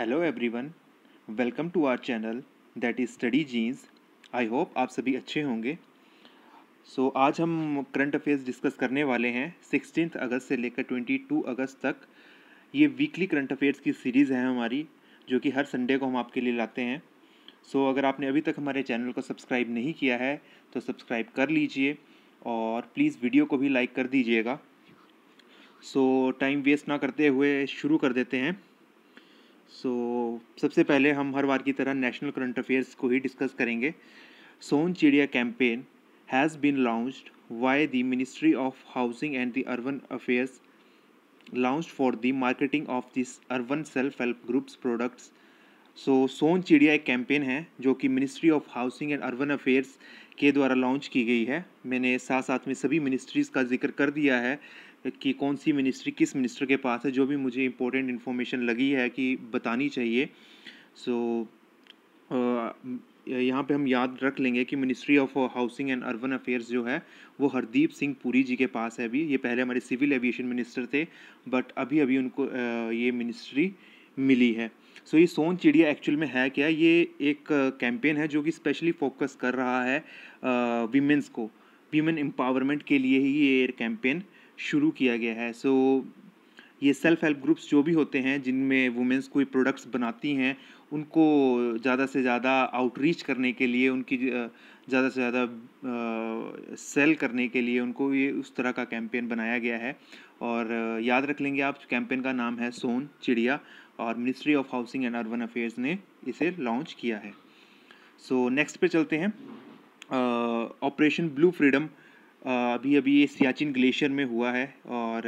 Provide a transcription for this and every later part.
Hello everyone welcome to our channel that is study genes I hope आप सभी अच्छे होंगे सो so, आज हम करंट अफेयर्स डिस्कस करने वाले हैं सिक्सटीन अगस्त से लेकर ट्वेंटी टू अगस्त तक ये वीकली करंट अफेयर्स की सीरीज़ है हमारी जो कि हर संडे को हम आपके लिए लाते हैं सो so, अगर आपने अभी तक हमारे चैनल को सब्सक्राइब नहीं किया है तो सब्सक्राइब कर लीजिए और प्लीज़ वीडियो को भी लाइक कर दीजिएगा सो so, टाइम वेस्ट ना करते हुए शुरू कर देते हैं सो so, सबसे पहले हम हर बार की तरह नेशनल करंट अफेयर्स को ही डिस्कस करेंगे Sone Chiraiya campaign has been launch by the ministry of housing and the urban affairs launch for the marketing of this urban self help groups products so Sone Chiraiya एक कैंपेन है जो कि ministry of housing and urban affairs के द्वारा launch की गई है मैंने साथ साथ में सभी मिनिस्ट्रीज़ का जिक्र कर दिया है कि कौन सी मिनिस्ट्री किस मिनिस्टर के पास है जो भी मुझे इम्पोर्टेंट इन्फॉर्मेशन लगी है कि बतानी चाहिए सो so, यहाँ पे हम याद रख लेंगे कि ministry of housing and urban affairs जो है वो हरदीप सिंह पुरी जी के पास है अभी ये पहले हमारे सिविल एविएशन मिनिस्टर थे बट अभी अभी उनको ये मिनिस्ट्री मिली है सो so, ये सोन चिड़िया एक्चुअल में है क्या ये एक कैंपेन है जो कि स्पेशली फोकस कर रहा है वीमेंस को वीमेन एम्पावरमेंट के लिए ही ये कैंपेन शुरू किया गया है सो so, ये सेल्फ हेल्प ग्रुप्स जो भी होते हैं जिनमें वुमेंस कोई प्रोडक्ट्स बनाती हैं उनको ज़्यादा से ज़्यादा आउटरीच करने के लिए उनकी ज़्यादा से ज़्यादा सेल करने के लिए उनको ये उस तरह का कैंपेन बनाया गया है और याद रख लेंगे आप कैंपेन का नाम है सोन चिड़िया और ministry of housing and urban affairs ने इसे लॉन्च किया है सो so, नेक्स्ट पे चलते हैं ऑपरेशन ब्लू फ्रीडम अभी अभी ये सियाचिन ग्लेशियर में हुआ है और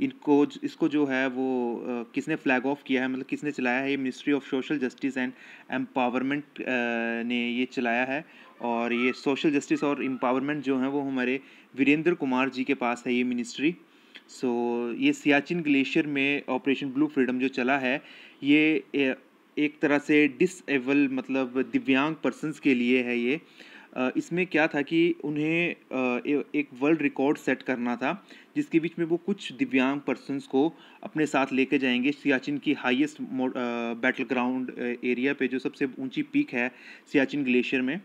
इनको इसको जो है वो किसने फ्लैग ऑफ किया है मतलब किसने चलाया है ये ministry of social justice and empowerment ने ये चलाया है और ये सोशल जस्टिस और एम्पावरमेंट जो है वो हमारे वीरेंद्र कुमार जी के पास है ये मिनिस्ट्री सो so, ये सियाचिन ग्लेशियर में ऑपरेशन ब्लू फ्रीडम जो चला है ये एक तरह से डिसेबल मतलब दिव्यांग पर्सनस के लिए है ये इसमें क्या था कि उन्हें एक वर्ल्ड रिकॉर्ड सेट करना था जिसके बीच में वो कुछ दिव्यांग पर्सनस को अपने साथ लेके जाएंगे सियाचिन की हाईएस्ट बैटल ग्राउंड एरिया पे जो सबसे ऊंची पीक है सियाचिन ग्लेशियर में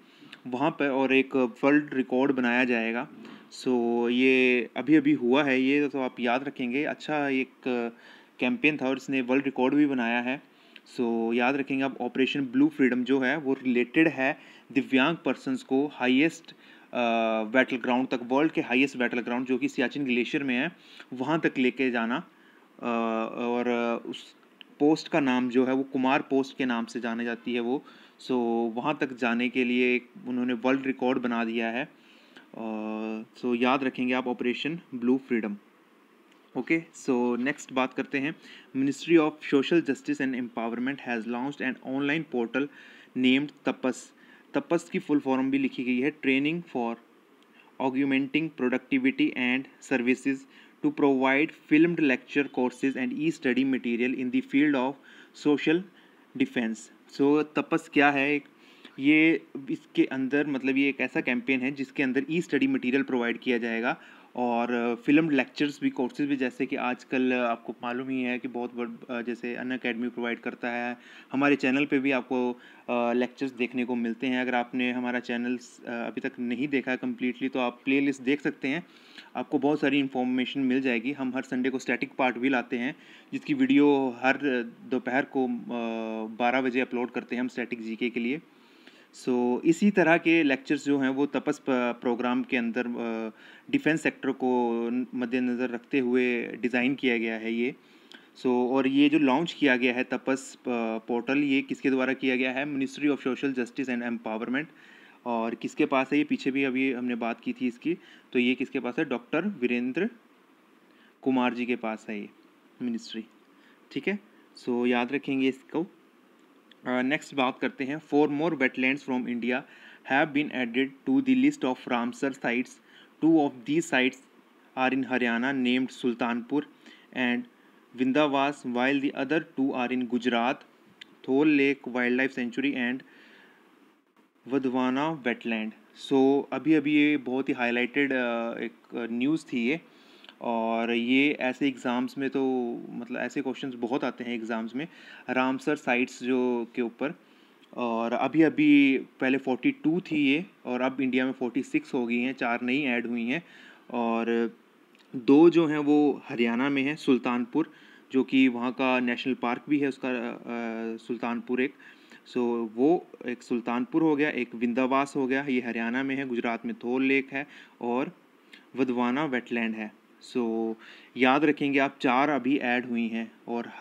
वहाँ पर और एक वर्ल्ड रिकॉर्ड बनाया जाएगा सो so, ये अभी अभी हुआ है ये तो आप याद रखेंगे अच्छा एक कैंपेन था और इसने वर्ल्ड रिकॉर्ड भी बनाया है सो so, याद रखेंगे आप ऑपरेशन ब्लू फ्रीडम जो है वो रिलेटेड है दिव्यांग पर्सनस को हाइएस्ट बैटल ग्राउंड तक वर्ल्ड के हाइएस्ट बैटल ग्राउंड जो कि सियाचिन ग्लेशियर में है वहाँ तक लेके जाना आ, uh, और uh, उस पोस्ट का नाम जो है वो कुमार पोस्ट के नाम से जानी जाती है वो सो वहाँ तक जाने के लिए उन्होंने वर्ल्ड रिकॉर्ड बना दिया है सो uh, याद रखेंगे आप operation blue freedom okay so next बात करते हैं ministry of social justice and empowerment has launch and online portal named TAPAS TAPAS की फुल फॉर्म भी लिखी गई है training for augmenting productivity and services to provide filmed lecture courses and e study material in the field of social defence so TAPAS क्या है एक ये इसके अंदर मतलब ये एक ऐसा कैंपेन है जिसके अंदर ई स्टडी मटीरियल प्रोवाइड किया जाएगा और फिल्म लेक्चर्स भी कोर्सेज भी जैसे कि आजकल आपको मालूम ही है कि बहुत जैसे अन अकेडमी प्रोवाइड करता है हमारे चैनल पे भी आपको लेक्चर्स देखने को मिलते हैं अगर आपने हमारा चैनल अभी तक नहीं देखा है कम्प्लीटली तो आप प्ले लिस्ट देख सकते हैं आपको बहुत सारी इन्फॉर्मेशन मिल जाएगी हम हर संडे को स्टैटिक पार्ट भी लाते हैं जिसकी वीडियो हर दोपहर को बारह बजे अपलोड करते हैं हम स्टैटिक जी के लिए सो so, इसी तरह के लेक्चर्स जो हैं वो तपस प्रोग्राम के अंदर डिफेंस सेक्टर को मद्देनज़र रखते हुए डिज़ाइन किया गया है ये सो so, और ये जो लॉन्च किया गया है तपस पोर्टल ये किसके द्वारा किया गया है ministry of social justice and empowerment और किसके पास है ये पीछे भी अभी हमने बात की थी इसकी तो ये किसके पास है डॉक्टर वीरेंद्र कुमार जी के पास है ये मिनिस्ट्री ठीक है सो याद रखेंगे इसको नेक्स्ट uh, बात करते हैं four more wetland from India have been added to the list of Ramsar sites two of the sites are in Haryana named Sultanpur and Bhindawas while the other two are in Gujarat Thol lake wildlife sanctuary and Wadhwana wetland so अभी अभी ये बहुत ही highlighted uh, एक news uh, थी ये और ये ऐसे एग्ज़ाम्स में तो मतलब ऐसे क्वेश्चंस बहुत आते हैं एग्ज़ाम्स में रामसर साइट्स जो के ऊपर और अभी अभी पहले 42 थी ये और अब इंडिया में 46 हो गई हैं चार नई ऐड हुई हैं और दो जो हैं वो हरियाणा में हैं सुल्तानपुर जो कि वहाँ का नेशनल पार्क भी है उसका आ, सुल्तानपुर एक सो so, वो एक सुल्तानपुर हो गया एक विंदावास हो गया ये हरियाणा में है गुजरात में थोल लेक है और वधवाना वेटलैंड है सो so, याद रखेंगे आप चार अभी ऐड हुई हैं और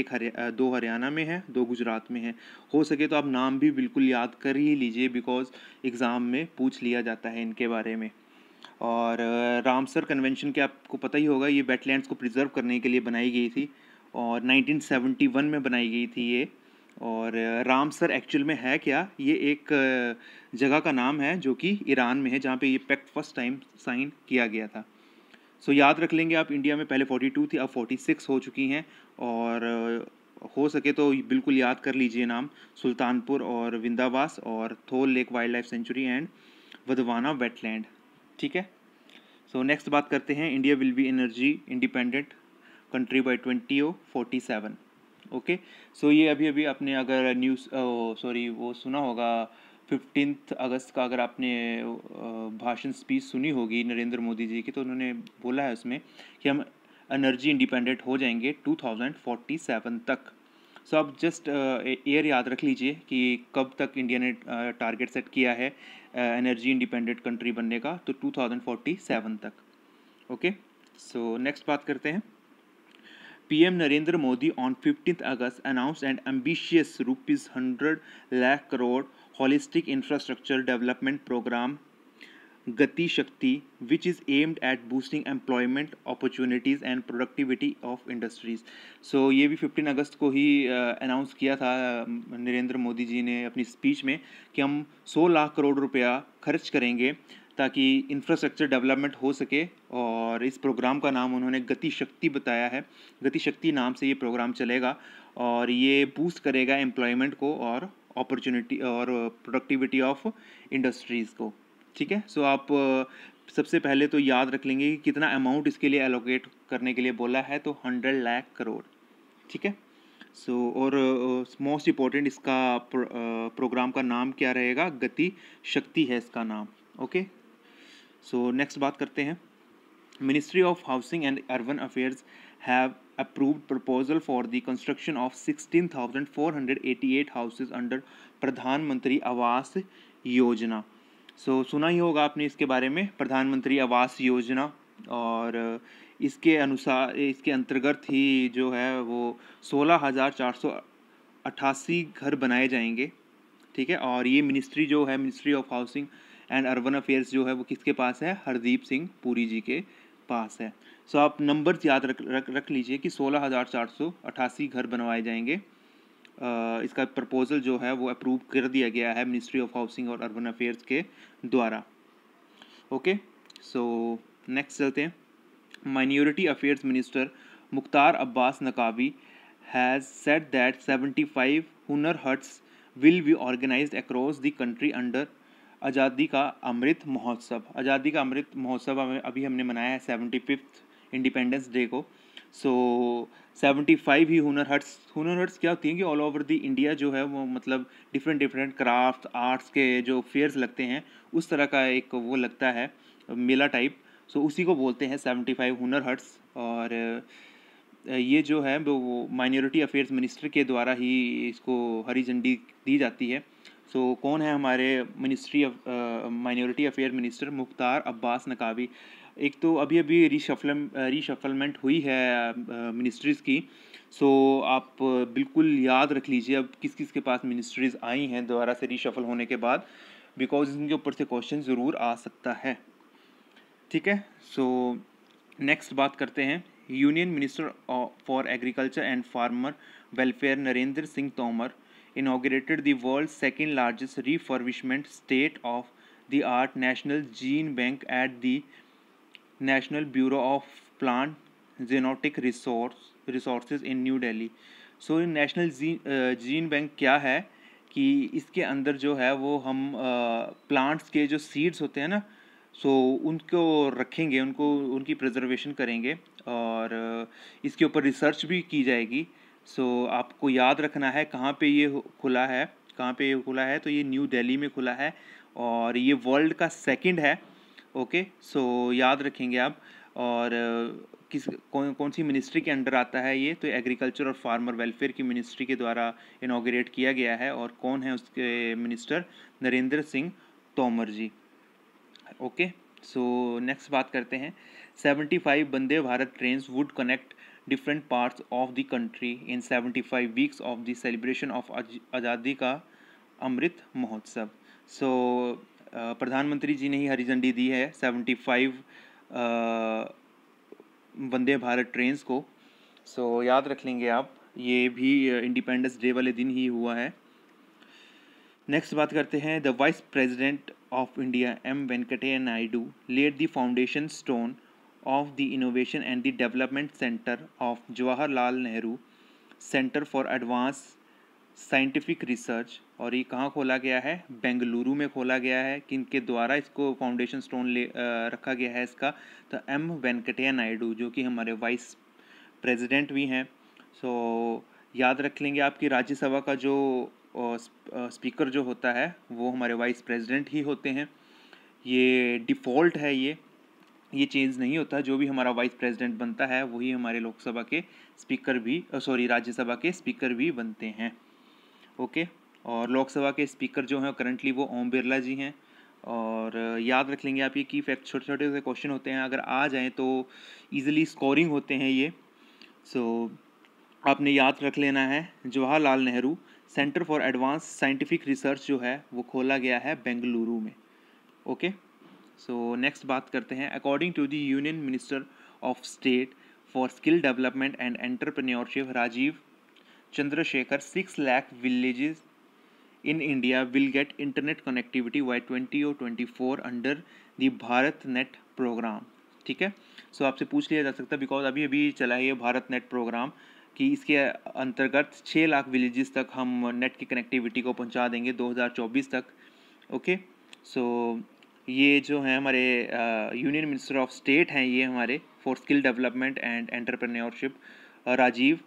एक हरिया दो हरियाणा में है दो गुजरात में है हो सके तो आप नाम भी बिल्कुल याद कर ही लीजिए बिकॉज़ एग्ज़ाम में पूछ लिया जाता है इनके बारे में और रामसर कन्वेंशन के आपको पता ही होगा ये वेटलैंड्स को प्रिजर्व करने के लिए बनाई गई थी और 1971 में बनाई गई थी ये और रामसर एक्चुअल में है क्या ये एक जगह का नाम है जो कि ईरान में है जहाँ पे ये पैक्ट फर्स्ट टाइम साइन किया गया था सो याद रख लेंगे आप इंडिया में पहले 42 थी अब 46 हो चुकी हैं और हो सके तो बिल्कुल याद कर लीजिए नाम सुल्तानपुर और विंदावास और Thol lake wildlife sanctuary and Wadhwana wetland ठीक है सो नेक्स्ट बात करते हैं India will be energy independent country by twenty o forty seven okay so ये अभी अभी आपने अगर न्यूज़ सॉरी वो सुना होगा फिफ्टीन अगस्त का अगर आपने भाषण स्पीच सुनी होगी नरेंद्र मोदी जी की तो उन्होंने बोला है उसमें कि हम एनर्जी इंडिपेंडेंट हो जाएंगे 2047 तक सो आप जस्ट ईयर याद रख लीजिए कि कब तक इंडिया ने टारगेट सेट किया है एनर्जी इंडिपेंडेंट कंट्री बनने का तो 2047 तक ओके सो नेक्स्ट बात करते हैं PM Narendra Modi on fifteen August announce and ambitious rupees hundred lakh crore holistic infrastructure development programme Gati Shakti which is aimed at boosting employment opportunities and productivity of industries so ये भी fifteen अगस्त को ही अनाउंस uh, किया था नरेंद्र मोदी जी ने अपनी स्पीच में कि हम सौ लाख करोड़ रुपया खर्च करेंगे ताकि इंफ्रास्ट्रक्चर डेवलपमेंट हो सके और इस प्रोग्राम का नाम उन्होंने गति शक्ति बताया है गति शक्ति नाम से ये प्रोग्राम चलेगा और ये बूस्ट करेगा एम्प्लॉयमेंट को और अपॉर्चुनिटी और प्रोडक्टिविटी ऑफ इंडस्ट्रीज़ को ठीक है सो so, आप uh, सबसे पहले तो याद रख लेंगे कि कितना अमाउंट इसके लिए एलोकेट करने के लिए बोला है तो हंड्रेड लाख करोड़ ठीक है सो so, और मोस्ट uh, इम्पॉर्टेंट इसका प्र, uh, प्रोग्राम का नाम क्या रहेगा गति शक्ति है इसका नाम ओके सो नेक्स्ट बात करते हैं ministry of housing and urban affairs have approved proposal for the construction of 16,488 houses under Pradhan Mantri Awas Yojana. So so, सुना ही होगा आपने इसके बारे में प्रधानमंत्री आवास योजना और इसके अनुसार इसके अंतर्गत ही जो है वो सोलह हज़ार चार सौ अट्ठासी घर बनाए जाएंगे ठीक है और ये मिनिस्ट्री जो है ministry of housing and urban affairs जो है वो किसके पास है हरदीप सिंह पुरी जी के पास है सो आप नंबर्स याद रख रख रख लीजिए कि सोलह हज़ार चार सौ अट्ठासी घर बनवाए जाएंगे इसका प्रपोज़ल जो है वो अप्रूव कर दिया गया है मिनिस्ट्री ऑफ हाउसिंग और अर्बन अफेयर्स के द्वारा ओके सो नेक्स्ट चलते हैं minority affairs minister Mukhtar Abbas Naqvi has set that seventy five Hunar Haats will be organise across the country under Azadi ka अमृत महोत्सव आज़ादी का अमृत महोत्सव अभी हमने मनाया है सेवेंटी फिफ्थ इंडिपेंडेंस डे को सो सेवेंटी फाइव ही हुनर हट्स हुनर हट्स क्या होती हैं कि ऑल ओवर द इंडिया जो है वो मतलब डिफरेंट डिफरेंट क्राफ्ट आर्ट्स के जो फेयर्स लगते हैं उस तरह का एक वो लगता है मेला टाइप सो so, उसी को बोलते हैं सेवेंटी फाइव हुनर हट्स और ये जो है वो माइनॉरिटी अफेयर्स मिनिस्टर के द्वारा ही इसको हरी झंडी दी जाती है सो so, कौन है हमारे ministry of minority affair minister Mukhtar Abbas Naqvi एक तो अभी अभी रीशफल रीशफलमेंट हुई है मिनिस्ट्रीज़ की सो so, आप बिल्कुल याद रख लीजिए अब किस किस के पास मिनिस्ट्रीज़ आई हैं दोबारा से रीशफल होने के बाद बिकॉज इनके ऊपर से क्वेश्चन ज़रूर आ सकता है ठीक है सो नेक्स्ट बात करते हैं union minister for agriculture and farmer welfare Narendra Singh Tomar inaugurated the world second largest refurbishment state of the art national gene bank at the national bureau of plant genetic resource resource in New Delhi so national G gene bank क्या है कि इसके अंदर जो है वो हम plants uh, के जो सीड्स होते हैं ना सो उनको रखेंगे उनको उनकी प्रिजर्वेशन करेंगे और uh, इसके ऊपर रिसर्च भी की जाएगी सो आपको याद रखना है कहाँ पे ये खुला है कहाँ पे ये खुला है तो ये न्यू दिल्ली में खुला है और ये वर्ल्ड का सेकंड है ओके सो याद रखेंगे आप और किस कौन कौन सी मिनिस्ट्री के अंडर आता है ये तो एग्रीकल्चर और फार्मर वेलफेयर की मिनिस्ट्री के द्वारा इनाग्रेट किया गया है और कौन है उसके minister Narendra Singh Tomar ji okay so next बात करते हैं seventy five Vande Bharat train would connect different parts of the country in seventy five weeks of the celebration of Azadi ka अमृत महोत्सव सो so, प्रधानमंत्री जी ने ही हरी झंडी दी है seventy five Vande Bharat train को सो so, याद रख लेंगे आप ये भी इंडिपेंडेंस डे वाले दिन ही हुआ है नेक्स्ट बात करते हैं the vice president of India M Venkaiah Naidu laid the foundation stone of the innovation and the development centre of Jawaharlal Nehru centre for advance scientific research और ये कहाँ खोला गया है बेंगलुरु में खोला गया है किन के द्वारा इसको फाउंडेशन स्टोन ले आ, रखा गया है इसका तो एम वेंकटया नायडू जो कि हमारे वाइस प्रेसिडेंट भी हैं सो याद रख लेंगे आपकी राज्यसभा का जो स्पीकर जो होता है वो हमारे वाइस प्रेसिडेंट ही होते हैं ये डिफ़ॉल्ट है ये ये चेंज नहीं होता जो भी हमारा वाइस प्रेसिडेंट बनता है वही हमारे लोकसभा के स्पीकर भी सॉरी राज्यसभा के स्पीकर भी बनते हैं ओके okay? और लोकसभा के स्पीकर जो हैं करंटली वो ओम बिरला जी हैं और याद रख लेंगे आप ये की फैक्ट छोटे छोटे से क्वेश्चन होते हैं अगर आ जाएँ तो ईजिली स्कोरिंग होते हैं ये सो so, आपने याद रख लेना है Jawaharlal Nehru centre for advance scientific research जो है वो खोला गया है बेंगलुरु में ओके सो नेक्स्ट बात करते हैं according to the union minister of state for skill development and entrepreneurship Rajeev Chandrasekhar six lakh villages in India will get internet connectivity by और twenty four under the Bharat Net program. ठीक है so so, आपसे पूछ लिया जा सकता है बिकॉज अभी अभी चला है ये भारत नेट प्रोग्राम कि इसके अंतर्गत छः लाख विलेजेस तक हम नेट की कनेक्टिविटी को पहुंचा देंगे 2024 तक ओके सो so, ये जो हैं हमारे यूनियन मिनिस्टर ऑफ स्टेट हैं ये हमारे for skill development and entrepreneurship Rajeev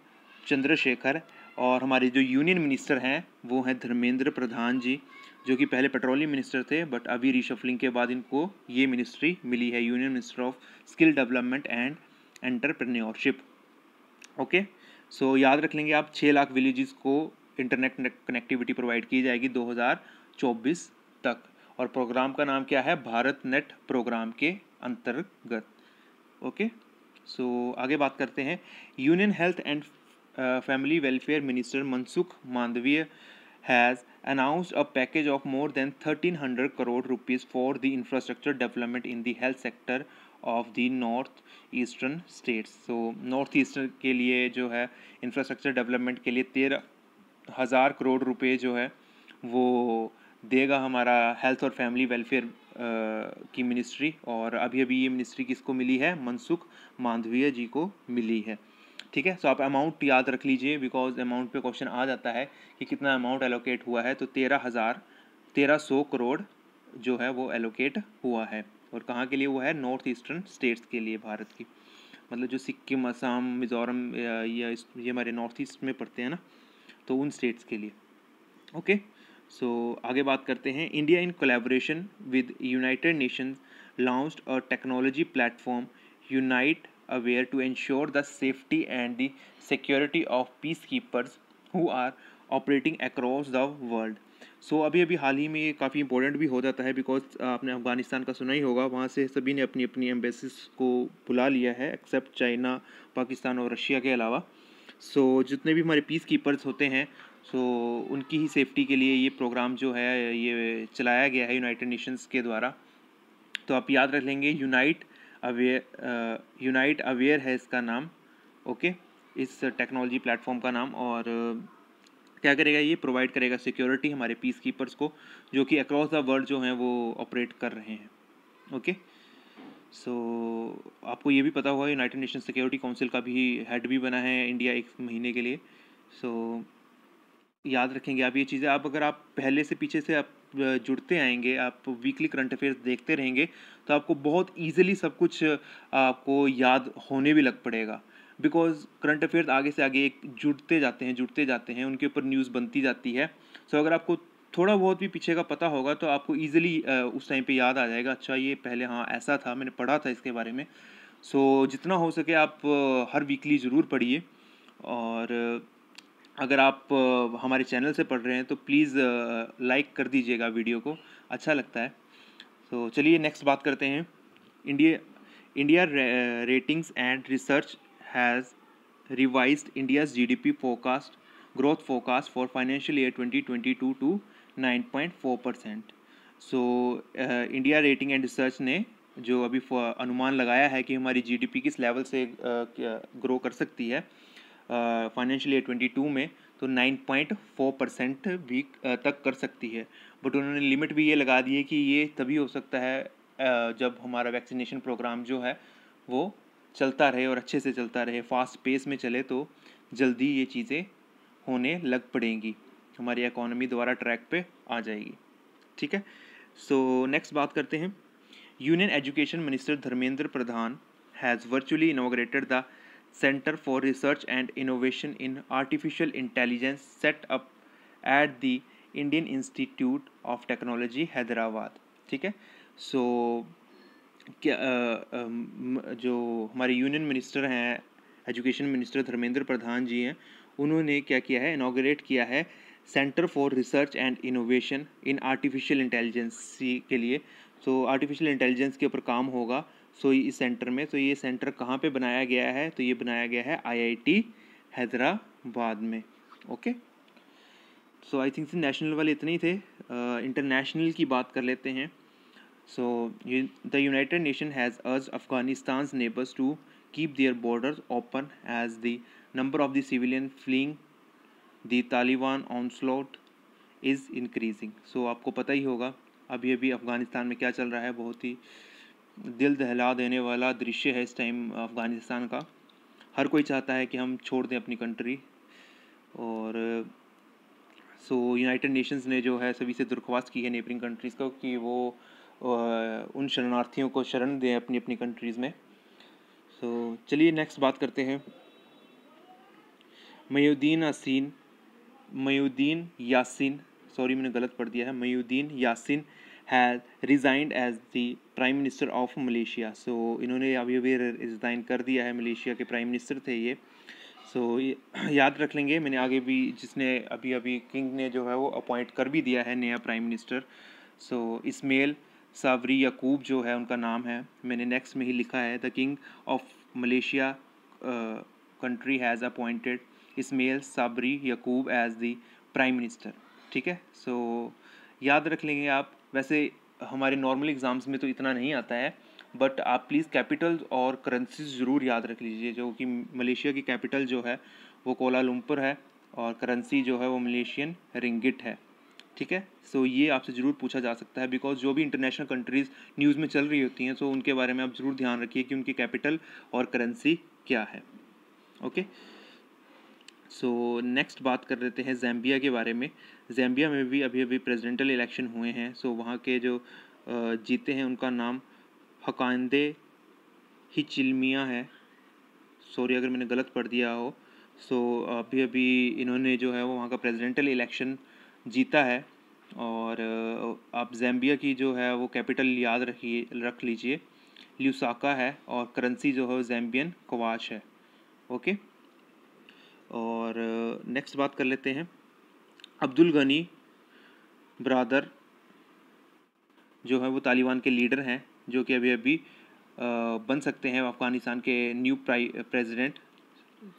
Chandrasekhar और हमारे जो यूनियन मिनिस्टर हैं वो हैं धर्मेंद्र प्रधान जी जो कि पहले पेट्रोलियम मिनिस्टर थे बट अभी रिशफलिंग के बाद इनको ये मिनिस्ट्री मिली है union minister of skill development and entrepreneurship okay so याद रख लेंगे आप छः लाख विलेजेस को इंटरनेट कनेक्टिविटी प्रोवाइड की जाएगी 2024 तक और प्रोग्राम का नाम क्या है भारत नेट प्रोग्राम के अंतर्गत ओके सो आगे बात करते हैं union health and family welfare minister Mansukh Mandaviya has announce a package of more than thirteen hundred crore rupees for the infrastructure development in the health sector of the north eastern states so north eastern के लिए जो है infrastructure development के लिए तेरह हज़ार करोड़ रुपये जो है वो देगा हमारा हेल्थ और फैमिली वेलफेयर uh, की मिनिस्ट्री और अभी अभी ये मिनिस्ट्री किसको मिली है मनसुख मांडविया जी को मिली है ठीक है सो आप अमाउंट याद रख लीजिए बिकॉज अमाउंट पे क्वेश्चन आ जाता है कि कितना अमाउंट एलोकेट हुआ है तो तेरह हज़ार तेरह सौ करोड़ जो है वो एलोकेट हुआ है और कहाँ के लिए वो है नॉर्थ ईस्टर्न स्टेट्स के लिए भारत की मतलब जो सिक्किम असम मिज़ोरम या ये हमारे नॉर्थ ईस्ट में पड़ते हैं ना तो उन स्टेट्स के लिए ओके सो so, आगे बात करते हैं India in collaboration with United Nation launch a technology platform unite aware to ensure the safety and the security of peacekeepers who are operating across the world so so, अभी अभी हाल ही में ये काफ़ी important भी हो जाता है बिकॉज आपने अफगानिस्तान का सुना ही होगा वहाँ से सभी ने अपनी अपनी एम्बेसिस को बुला लिया है एक्सेप्ट चाइना पाकिस्तान और रशिया के अलावा सो so, जितने भी हमारे पीस कीपर्स होते हैं सो so, उनकी ही सेफ्टी के लिए ये प्रोग्राम जो है ये चलाया गया है यूनाइटेड नेशंस के द्वारा तो आप याद रख लेंगे यूनाइट अवेयर यूनाइट अवेयर है इसका नाम ओके इस टेक्नोलॉजी प्लेटफॉर्म का नाम और uh, क्या करेगा ये प्रोवाइड करेगा सिक्योरिटी हमारे पीस कीपर्स को जो कि अक्रॉस द वर्ल्ड जो हैं वो ऑपरेट कर रहे हैं ओके सो so, आपको ये भी पता होगा यूनाइटेड नेशन सिक्योरिटी काउंसिल का भी हेड भी बना है इंडिया एक महीने के लिए सो so, याद रखेंगे आप ये चीज़ें आप अगर आप पहले से पीछे से आप जुड़ते आएंगे आप वीकली करंट अफेयर्स देखते रहेंगे तो आपको बहुत ईजिली सब कुछ आपको याद होने भी लग पड़ेगा बिकॉज करंट अफेयर्स आगे से आगे एक जुड़ते जाते हैं जुड़ते जाते हैं उनके ऊपर न्यूज़ बनती जाती है सो so, अगर आपको थोड़ा बहुत भी पीछे का पता होगा तो आपको ईजिली उस टाइम पे याद आ जाएगा अच्छा ये पहले हाँ ऐसा था मैंने पढ़ा था इसके बारे में सो so, जितना हो सके आप हर वीकली ज़रूर पढ़िए और अगर आप हमारे चैनल से पढ़ रहे हैं तो प्लीज़ लाइक कर दीजिएगा वीडियो को अच्छा लगता है तो चलिए नेक्स्ट बात करते हैं India India ratings and research has G D GDP forecast growth forecast for financial year 2022 to 9.4 percent so India rating and research ने जो अभी अनुमान लगाया है कि हमारी जीडीपी किस लेवल से ग्रो uh, कर सकती है फाइनेंशियल ईयर ट्वेंटी टू में तो नाइन पॉइंट फोर परसेंट भी तक कर सकती है बट उन्होंने लिमिट भी ये लगा दी है कि ये तभी हो सकता है जब हमारा वैक्सीनेशन प्रोग्राम जो है वो चलता रहे और अच्छे से चलता रहे फास्ट पेस में चले तो जल्दी ये चीज़ें होने लग पड़ेंगी हमारी इकोनॉमी दोबारा ट्रैक पे आ जाएगी ठीक है सो so, नेक्स्ट बात करते हैं union education minister Dharmendra Pradhan has virtually inaugurated the centre for research and innovation in artificial intelligence set up at the Indian institute of technology Hyderabad ठीक है सो क्या जो हमारे यूनियन मिनिस्टर हैं एजुकेशन मिनिस्टर धर्मेंद्र प्रधान जी हैं उन्होंने क्या किया है इनाग्रेट किया है centre for research and innovation in artificial intelligence के लिए सो आर्टिफिशियल इंटेलिजेंस के ऊपर काम होगा सो इस सेंटर में तो ये सेंटर कहाँ पे बनाया गया है तो ये बनाया गया है आईआईटी हैदराबाद में okay so I think national वाले इतने ही थे इंटरनेशनल uh, की बात कर लेते हैं so the United Nation has urge Afghanistan neighbours to keep their border open as the number of the civilian fleeing the Taliban onslaught is increasing so आपको पता ही होगा अभी अभी अफ़गानिस्तान में क्या चल रहा है बहुत ही दिल दहला देने वाला दृश्य है इस टाइम अफ़गानिस्तान का हर कोई चाहता है कि हम छोड़ दें अपनी कंट्री और सो यूनाइटेड नेशंस ने जो है सभी से दरख्वास्त की है नेबरिंग कंट्रीज़ को कि वो उन शरणार्थियों को शरण दें अपनी अपनी कंट्रीज़ में सो so, चलिए नेक्स्ट बात करते हैं Muhyiddin Yassin Muhyiddin Yassin sorry मैंने गलत पढ़ दिया है Muhyiddin Yassin has resigned as the prime minister of Malaysia so इन्होंने अभी अभी रिज़ाइन कर दिया है मलेशिया के प्राइम मिनिस्टर थे ये सो so, याद रख लेंगे मैंने आगे भी जिसने अभी अभी किंग ने जो है वो अपॉइंट कर भी दिया है नया prime minister so so, Ismail Sabri Yaakob जो है उनका नाम है मैंने नेक्स्ट में ही लिखा है the king of Malaysia country has appointed Ismail Sabri Yaakob as the prime minister ठीक है सो so, याद रख लेंगे आप वैसे हमारे नॉर्मल एग्ज़ाम्स में तो इतना नहीं आता है बट आप प्लीज़ कैपिटल और करेंसीज ज़रूर याद रख लीजिए जो कि मलेशिया की कैपिटल जो है वो कोलालमपुर है और करेंसी जो है वो मलेशियन रिंगिट है ठीक है सो so, ये आपसे ज़रूर पूछा जा सकता है बिकॉज जो भी इंटरनेशनल कंट्रीज़ न्यूज़ में चल रही होती हैं सो so उनके बारे में आप ज़रूर ध्यान रखिए कि उनकी कैपिटल और करेंसी क्या है ओके सो नेक्स्ट बात कर लेते हैं जैम्बिया के बारे में जैम्बिया में भी अभी अभी प्रेजिडेंटल इलेक्शन हुए हैं सो वहाँ के जो जीते हैं उनका नाम हकानदे चिलमिया है सॉरी अगर मैंने गलत पढ़ दिया हो सो अभी अभी इन्होंने जो है वो वहाँ का प्रेजिडेंटल इलेक्शन जीता है और आप जैम्बिया की जो है वो कैपिटल याद रखिए रख लीजिए ल्यूसाका है और करेंसी जो है जैम्बियन कोवाच है ओके और नेक्स्ट बात कर लेते हैं अब्दुल गनी ब्रादर जो है वो तालिबान के लीडर हैं जो कि अभी अभी बन सकते हैं अफ़गानिस्तान के न्यू प्रेसिडेंट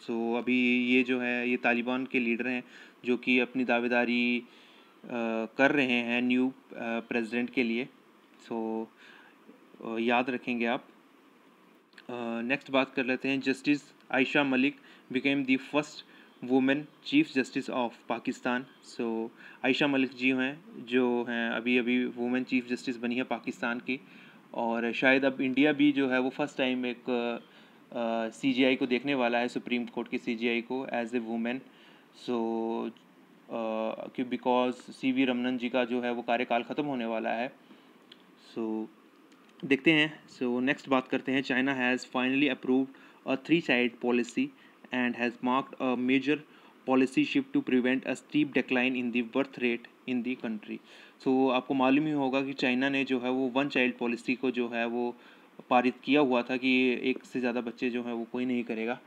सो अभी ये जो है ये तालिबान के लीडर हैं जो कि अपनी दावेदारी कर रहे हैं न्यू प्रेसिडेंट के लिए सो याद रखेंगे आप नेक्स्ट बात कर लेते हैं justice Ayesha Malik became the first women chief justice of Pakistan so Ayesha Malik ji हैं जो हैं अभी अभी वुमेन चीफ जस्टिस बनी है पाकिस्तान की और शायद अब इंडिया भी जो है वो फर्स्ट टाइम एक सी जी आई को देखने वाला है सुप्रीम कोर्ट की सी जी आई को as a women so because C V Ramana ji का जो है वो कार्यकाल ख़त्म होने वाला है सो so, देखते हैं सो so, नेक्स्ट बात करते हैं China has finally approved a three side policy and has marked a major policy shift to prevent a steep decline in the birth rate in the country so आपको मालूम ही होगा कि China ने जो है वो वन चाइल्ड पॉलिसी को जो है वो पारित किया हुआ था कि एक से ज़्यादा बच्चे जो हैं वो कोई नहीं करेगा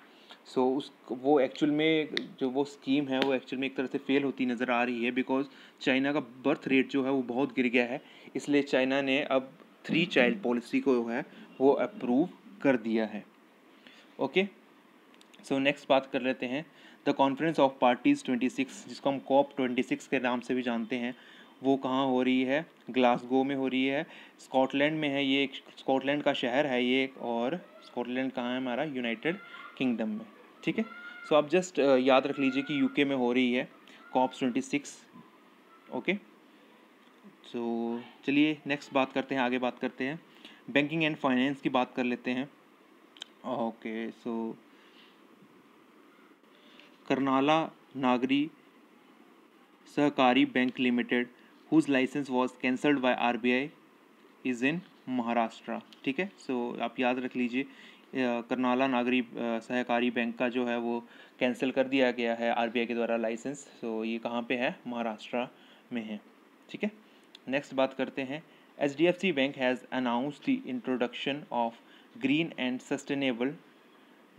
सो so, उस वो एक्चुअल में जो वो स्कीम है वो एक्चुअल में एक तरह से फेल होती नज़र आ रही है बिकॉज चाइना का बर्थ रेट जो है वो बहुत गिर गया है इसलिए चाइना ने अब थ्री चाइल्ड पॉलिसी को जो है वो अप्रूव कर दिया है okay okay? So so, next बात कर लेते हैं the conference of parties twenty six जिसको हम कॉप ट्वेंटी सिक्स के नाम से भी जानते हैं वो कहाँ हो रही है ग्लासगो में हो रही है स्कॉटलैंड में है ये एक स्कॉटलैंड का शहर है ये और स्कॉटलैंड कहाँ है हमारा यूनाइटेड किंगडम में ठीक है सो आप जस्ट याद रख लीजिए कि यूके में हो रही है COPs twenty six okay so चलिए नेक्स्ट बात करते हैं आगे बात करते हैं बैंकिंग एंड फाइनेंस की बात कर लेते हैं okay so so, Karnala Nagari Sahakari bank limited whose licence was cancelled by R B I is in Maharashtra ठीक है सो so, आप याद रख लीजिए करनाला नागरी सहकारी बैंक का जो है वो कैंसिल कर दिया गया है आर बी आई के द्वारा लाइसेंस सो so, ये कहाँ पे है महाराष्ट्र में है ठीक है नेक्स्ट बात करते हैं H D F C bank has announce the introduction of green and sustainable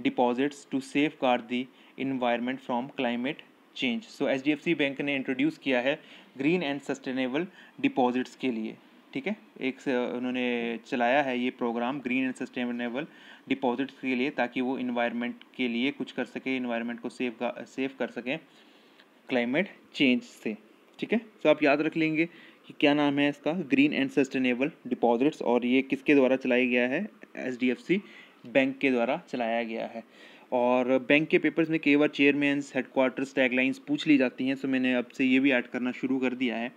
deposits to safeguard the environment from climate change so H bank ने इंट्रोड्यूस किया है ग्रीन एंड सस्टेनेबल डिपॉजिट्स के लिए ठीक है एक उन्होंने चलाया है ये programme green and sustainable deposits के लिए ताकि वो इन्वायरमेंट के लिए कुछ कर सके इन्वायरमेंट को सेव सेव कर सकें क्लाइमेट चेंज से ठीक है सो आप याद रख लेंगे कि क्या नाम है इसका ग्रीन एंड सस्टेनेबल डिपॉजिट्स और ये किसके द्वारा चलाया गया है एच बैंक के द्वारा चलाया गया है और बैंक के पेपर्स में कई बार चेयरमैन हेडक्वार्टर्स टैगलाइंस पूछ ली जाती हैं सो तो मैंने अब से ये भी ऐड करना शुरू कर दिया है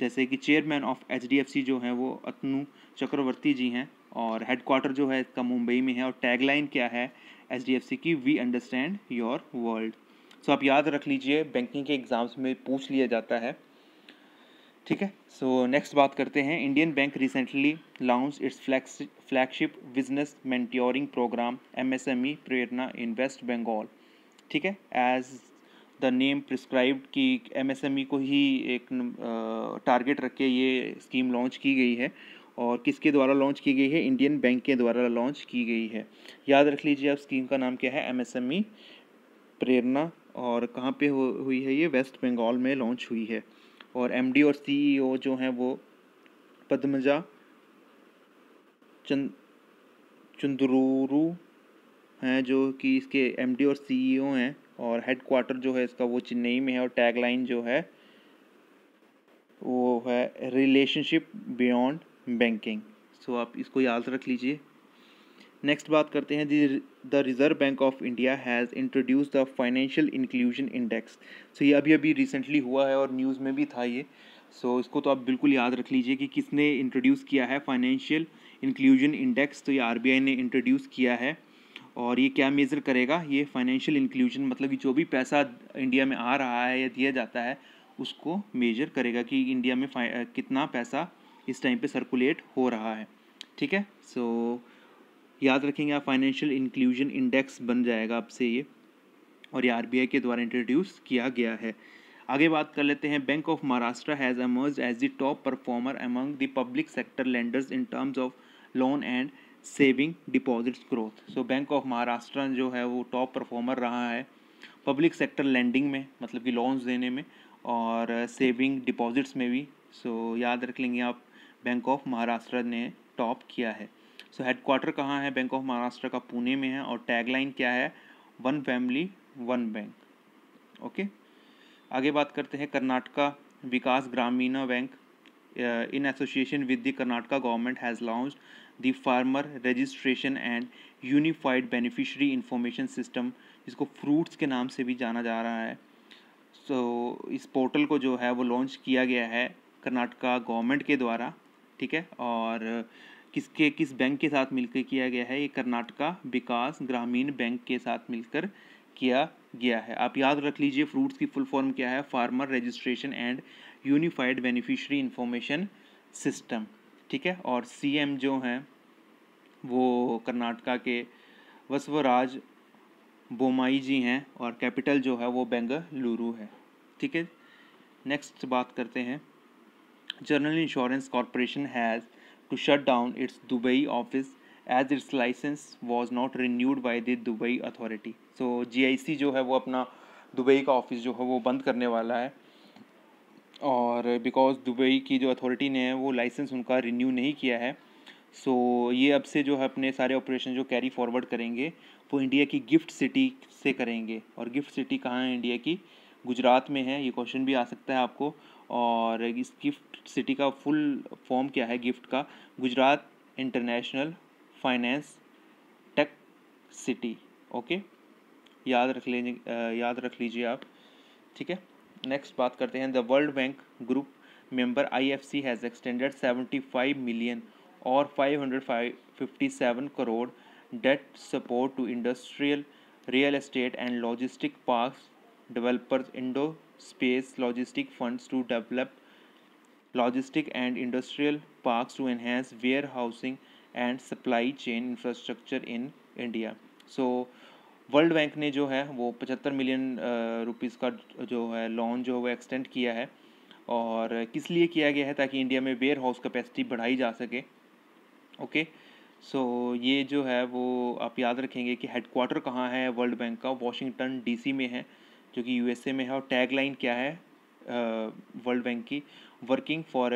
जैसे कि चेयरमैन ऑफ एच जो हैं वो अतनु चक्रवर्ती जी हैं और हेडक्वार्टर जो है इसका मुंबई में है और टैगलाइन क्या है एच की we understand your world so आप याद रख लीजिए बैंकिंग के एग्ज़ाम्स में पूछ लिया जाता है ठीक है सो नेक्स्ट बात करते हैं Indian bank recently launch its flex flagship business mentoring programme MSME Prerna in West Bengal ठीक है एज द नेम प्रिस्क्राइब कि एमएसएमई e को ही एक टारगेट रख के ये स्कीम लॉन्च की गई है और किसके द्वारा लॉन्च की गई है इंडियन बैंक के द्वारा लॉन्च की गई है याद रख लीजिए आप स्कीम का नाम क्या है एमएसएमई प्रेरणा e और कहाँ पे हो हुई है ये वेस्ट बंगाल में लॉन्च हुई है और एमडी और सीईओ e जो हैं वो पद्मजा चंद चंदरूरू हैं जो कि इसके एमडी और सीईओ e हैं और हेड क्वार्टर जो है इसका वो चेन्नई में है और टैगलाइन जो है वो है रिलेशनशिप बियॉन्ड बैंकिंग सो आप इसको याद रख लीजिए नेक्स्ट बात करते हैं the Reserve Bank of India has introduce the financial inclusion index so ये अभी अभी रिसेंटली हुआ है और न्यूज़ में भी था ये सो so, इसको तो आप बिल्कुल याद रख लीजिए कि किसने इंट्रोड्यूस किया है फाइनेंशियल इंक्लूजन इंडेक्स तो ये आरबीआई ने इंट्रोड्यूस किया है और ये क्या मेज़र करेगा ये फाइनेंशियल इंक्लूजन मतलब कि जो भी पैसा इंडिया में आ रहा है या दिया जाता है उसको मेजर करेगा कि इंडिया में कितना पैसा इस टाइम पे सर्कुलेट हो रहा है ठीक है सो so, याद रखेंगे आप फाइनेंशियल इंक्लूजन इंडेक्स बन जाएगा आपसे ये और ये आरबीआई के द्वारा इंट्रोड्यूस किया गया है आगे बात कर लेते हैं bank of Maharashtra has emerge as the top performer among the public sector lenders in terms of loan and saving deposits growth so bank of Maharashtra जो है वो टॉप परफॉर्मर रहा है पब्लिक सेक्टर लैंडिंग में मतलब कि लोन्स देने में और सेविंग डिपॉजिट्स में भी सो so, याद रख लेंगे आप बैंक ऑफ महाराष्ट्र ने टॉप किया है सो हेडक्वार्टर कहाँ है बैंक ऑफ महाराष्ट्र का पुणे में है और टैगलाइन क्या है one family one bank okay आगे बात करते हैं Karnataka Vikas Grameen bank in association with the Karnataka government has launch launched farmer registration and unified beneficiary information system जिसको फ्रूट्स के नाम से भी जाना जा रहा है सो so, इस पोर्टल को जो है वो लॉन्च किया गया है कर्नाटका गवर्नमेंट के द्वारा ठीक है और किसके किस बैंक के साथ मिलकर किया गया है ये कर्नाटका विकास ग्रामीण बैंक के साथ मिलकर किया गया है आप याद रख लीजिए फ्रूट्स की फुल फॉर्म क्या है farmer registration and unified beneficiary information system ठीक है और सीएम जो हैं वो कर्नाटका के वसवराज बोमाई जी हैं और कैपिटल जो है वो बेंगलुरु है ठीक है नेक्स्ट बात करते हैं general insurance corporation has to shut down its Dubai office as its license was not renewed Dubai authority so G I C जो है वो अपना दुबई का ऑफिस जो है वो बंद करने वाला है और बिकॉज दुबई की जो अथॉरिटी ने वो लाइसेंस उनका रिन्यू नहीं किया है सो so, ये अब से जो है अपने सारे ऑपरेशन जो कैरी फॉरवर्ड करेंगे वो इंडिया की गिफ्ट सिटी से करेंगे और गिफ्ट सिटी कहाँ है इंडिया की गुजरात में है ये क्वेश्चन भी आ सकता है आपको और इस गिफ्ट सिटी का फुल फॉर्म क्या है गिफ्ट का Gujarat international finance tech city okay याद रख लें याद रख लीजिए आप ठीक है नेक्स्ट बात करते हैं the World Bank group member IFC has extended 75 million और 557 crore debt support to industrial real estate and logistic parks developers Indo space logistic funds to develop logistic and industrial parks to enhance warehousing and supply chain infrastructure in India So World Bank ने जो है वो पचहत्तर million rupees का जो है loan जो है वो एक्सटेंड किया है और किस लिए किया गया है ताकि इंडिया में वेयर हाउस कैपेसिटी बढ़ाई जा सके ओके सो so, ये जो है वो आप याद रखेंगे कि हेडकोार्टर कहाँ है वर्ल्ड बैंक का वाशिंगटन डीसी में है जो कि यूएसए में है और टैग लाइन क्या है वर्ल्ड बैंक की working for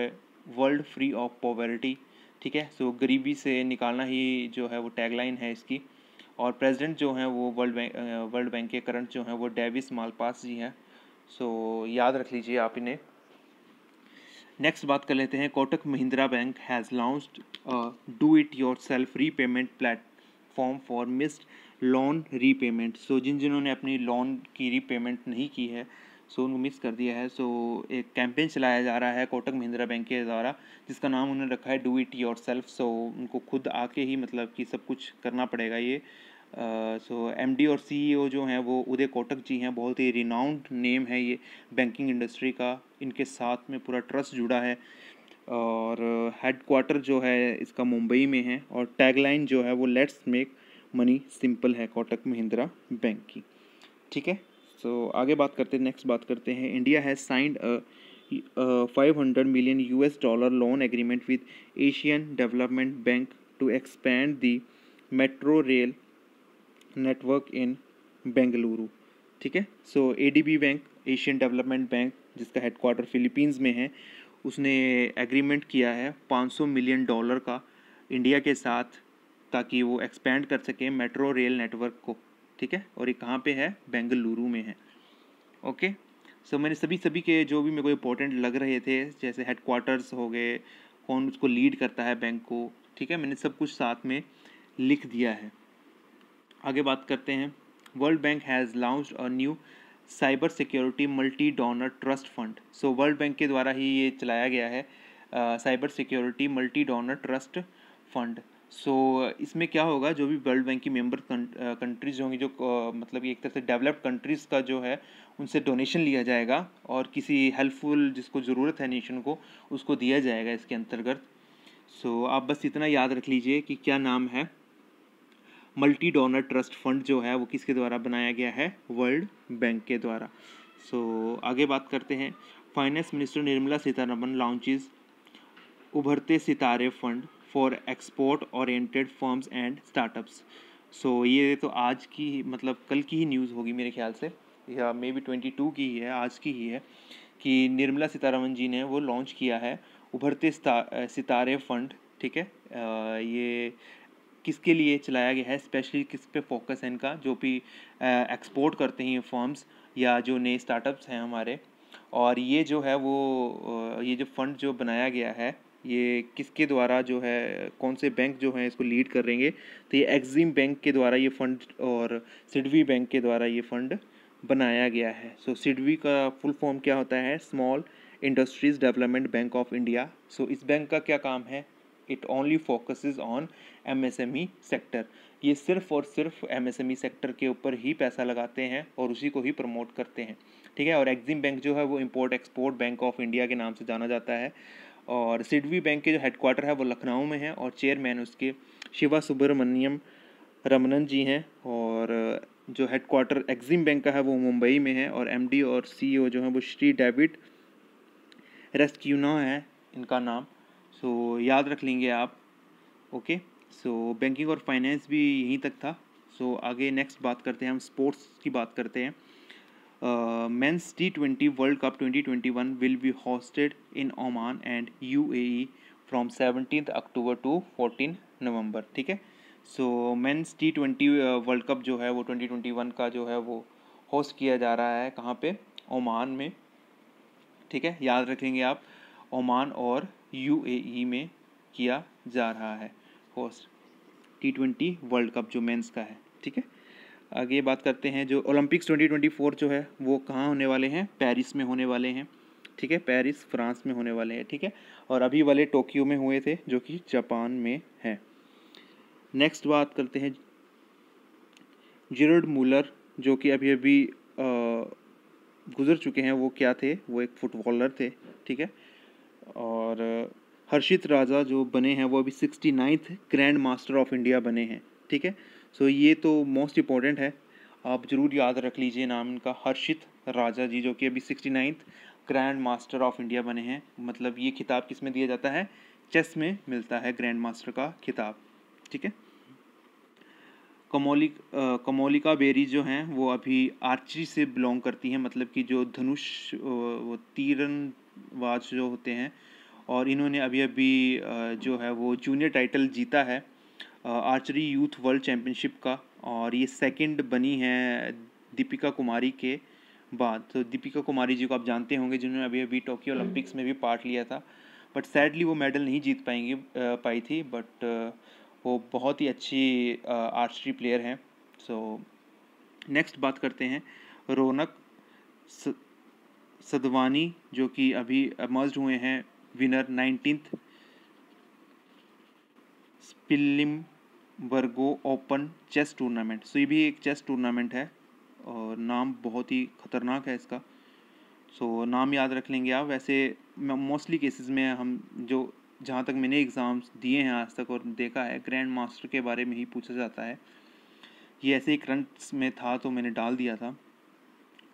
world free of poverty ठीक है सो so, गरीबी से निकालना ही जो है वो टैग लाइन है इसकी और प्रेसिडेंट जो हैं वो वर्ल्ड बैंक वर्ल्ड बैंक के करंट जो हैं वो डेविस मालपास जी हैं सो याद रख लीजिए आप इन्हें नेक्स्ट बात कर लेते हैं Kotak Mahindra bank has launch do it yourself repayment platform for missed loan repayment so जिन जिन्होंने अपनी लोन की रीपेमेंट नहीं की है सो उनको मिक्स कर दिया है सो एक कैंपेन चलाया जा रहा है कोटक महिंद्रा बैंक के द्वारा जिसका नाम उन्होंने रखा है do it yourself so उनको खुद आके ही मतलब कि सब कुछ करना पड़ेगा ये सो एम डी और सी ई ओ जो हैं वो उदय कोटक जी हैं बहुत ही रिनाउंड नेम है ये बैंकिंग इंडस्ट्री का इनके साथ में पूरा ट्रस्ट जुड़ा है और हेड क्वार्टर जो है इसका मुंबई में है और टैगलाइन जो है वो लेट्स मेक मनी सिंपल है कोटक महिंद्रा बैंक की ठीक है सो so, आगे बात करते हैं नेक्स्ट बात करते हैं India has signed five hundred million U S dollar loan agreement with Asian development bank to expand the metro rail network in Bengaluru ठीक है so A D B bank Asian development bank जिसका headquarter Philippines में है उसने agreement किया है पाँच सौ मिलियन डॉलर का इंडिया के साथ ताकि वो एक्सपैंड कर सके मेट्रो रेल नेटवर्क को ठीक है और ये कहाँ पे है बेंगलुरु में है ओके सो so, मैंने सभी सभी के जो भी मेरे को इंपॉर्टेंट लग रहे थे जैसे हेड क्वार्टर्स हो गए कौन उसको लीड करता है बैंक को ठीक है मैंने सब कुछ साथ में लिख दिया है आगे बात करते हैं World Bank has launch a new cyber security multi donor trust fund so World Bank के द्वारा ही ये चलाया गया है cyber security multi donor trust fund so so, इसमें क्या होगा जो भी वर्ल्ड बैंक की मेंबर कंट्रीज uh, होंगी जो uh, मतलब एक तरह से डेवलप्ड कंट्रीज़ का जो है उनसे डोनेशन लिया जाएगा और किसी हेल्पफुल जिसको ज़रूरत है नेशन को उसको दिया जाएगा इसके अंतर्गत सो so, आप बस इतना याद रख लीजिए कि क्या नाम है मल्टी डोनर ट्रस्ट फंड जो है वो किसके द्वारा बनाया गया है वर्ल्ड बैंक के द्वारा सो so, आगे बात करते हैं finance minister Nirmala Sitharaman launches Ubharte Sitare fund for export oriented firms and startups so ये तो आज की मतलब कल की ही न्यूज़ होगी मेरे ख्याल से या मे बी ट्वेंटी टू की ही है आज की ही है कि निर्मला सीतारामन जी ने वो लॉन्च किया है उभरते सितारे फंड ठीक है आ, ये किसके लिए चलाया गया है स्पेशली किस पे फोकस है इनका जो भी एक्सपोर्ट करते हैं फॉर्म्स या जो नए स्टार्टअप्स हैं हमारे और ये जो है वो ये जो फंड जो बनाया गया है ये किसके द्वारा जो है कौन से बैंक जो हैं इसको लीड करेंगे तो ये एक्जिम बैंक के द्वारा ये फ़ंड और सिडवी बैंक के द्वारा ये फ़ंड बनाया गया है सो so, सिडवी का फुल फॉर्म क्या होता है small industries development bank of India so इस बैंक का क्या काम है it only focus on M M S E sector ये सिर्फ और सिर्फ M M S E sector के ऊपर ही पैसा लगाते हैं और उसी को ही प्रमोट करते हैं ठीक है और एक्जिम बैंक जो है वो import export bank of India के नाम से जाना जाता है और सिडवी बैंक के जो हेडक्वार्टर है वो लखनऊ में है और चेयरमैन उसके शिवा सुब्रमण्यम रमनन जी हैं और जो हेडक्वार्टर एक्जिम बैंक का है वो मुंबई में है और एमडी और सीईओ e जो है वो श्री डेविड रेस्क्यूना है इनका नाम सो याद रख लेंगे आप ओके सो बैंकिंग और फाइनेंस भी यहीं तक था सो आगे नेक्स्ट बात करते हैं हम स्पोर्ट्स की बात करते हैं Uh, men's twenty World Cup 2021 will be hosted in Oman and UAE from seventeen October to fourteen November ठीक है so men's T twenty World Cup जो है वो 2021 का जो है वो होस्ट किया जा रहा है कहाँ पे ओमान में ठीक है याद रखेंगे आप ओमान और यूएई e में किया जा रहा है host T twenty World Cup जो मेंस का है ठीक है आगे बात करते हैं जो ओलंपिक्स 2024 जो है वो कहाँ होने वाले हैं पेरिस में होने वाले हैं ठीक है पेरिस फ्रांस में होने वाले हैं ठीक है और अभी वाले टोक्यो में हुए थे जो कि जापान में है नेक्स्ट बात करते हैं जिरड मूलर जो कि अभी अभी गुजर चुके हैं वो क्या थे वो एक फुटबॉलर थे ठीक है और हर्षित राजा जो बने हैं वो अभी sixty ninth grandmaster of India बने हैं ठीक है सो ये तो मोस्ट इम्पॉर्टेंट है आप ज़रूर याद रख लीजिए नाम इनका हर्षित राजा जी जो कि अभी sixty ninth grandmaster of India बने हैं मतलब ये खिताब किस में दिया जाता है चेस में मिलता है ग्रैंड मास्टर का खिताब ठीक है कमोलिक कमोलिका बेरी जो हैं वो अभी आर्चरी से बिलोंग करती हैं मतलब कि जो धनुष वो तीरनबाज जो होते हैं और इन्होंने अभी अभी जो है वो जूनियर टाइटल जीता है आर्चरी यूथ वर्ल्ड चैम्पियनशिप का और ये सेकंड बनी है दीपिका कुमारी के बाद तो दीपिका कुमारी जी को आप जानते होंगे जिन्होंने अभी अभी टोक्यो हम्म। ओलंपिक्स में भी पार्ट लिया था बट सैडली वो मेडल नहीं जीत पाएंगी पाई थी बट वो बहुत ही अच्छी आर्चरी प्लेयर हैं सो नेक्स्ट बात करते हैं रौनक सदवानी जो कि अभी मर्ज हुए हैं winner nineteen Spilimbergo open chess tournament so ये भी एक चेस टूर्नामेंट है और नाम बहुत ही ख़तरनाक है इसका सो so, नाम याद रख लेंगे आप वैसे मोस्टली केसेस में हम जो जहाँ तक मैंने एग्ज़ाम्स दिए हैं आज तक और देखा है ग्रैंड मास्टर के बारे में ही पूछा जाता है ये ऐसे ही करंट्स में था तो मैंने डाल दिया था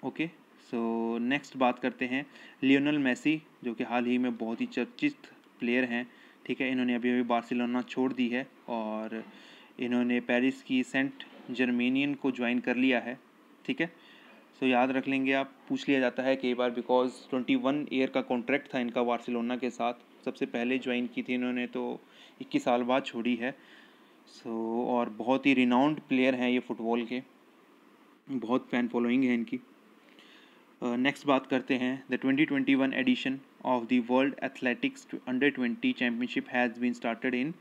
ओके सो नेक्स्ट बात करते हैं लियोनल मेसी जो कि हाल ही में बहुत ही चर्चित प्लेयर हैं ठीक है इन्होंने अभी अभी बार्सिलोना छोड़ दी है और इन्होंने पेरिस की सेंट जर्मेनियन को ज्वाइन कर लिया है ठीक है सो so, याद रख लेंगे आप पूछ लिया जाता है कई बार बिकॉज ट्वेंटी वन ईयर का कॉन्ट्रैक्ट था इनका बार्सिलोना के साथ सबसे पहले ज्वाइन की थी इन्होंने तो इक्कीस साल बाद छोड़ी है सो so, और बहुत ही रिनाउंड प्लेयर हैं ये फुटबॉल के बहुत फैन फॉलोइंग है इनकी नेक्स्ट uh, बात करते हैं the twenty twenty one edition of the world athletics under twenty championship has been started in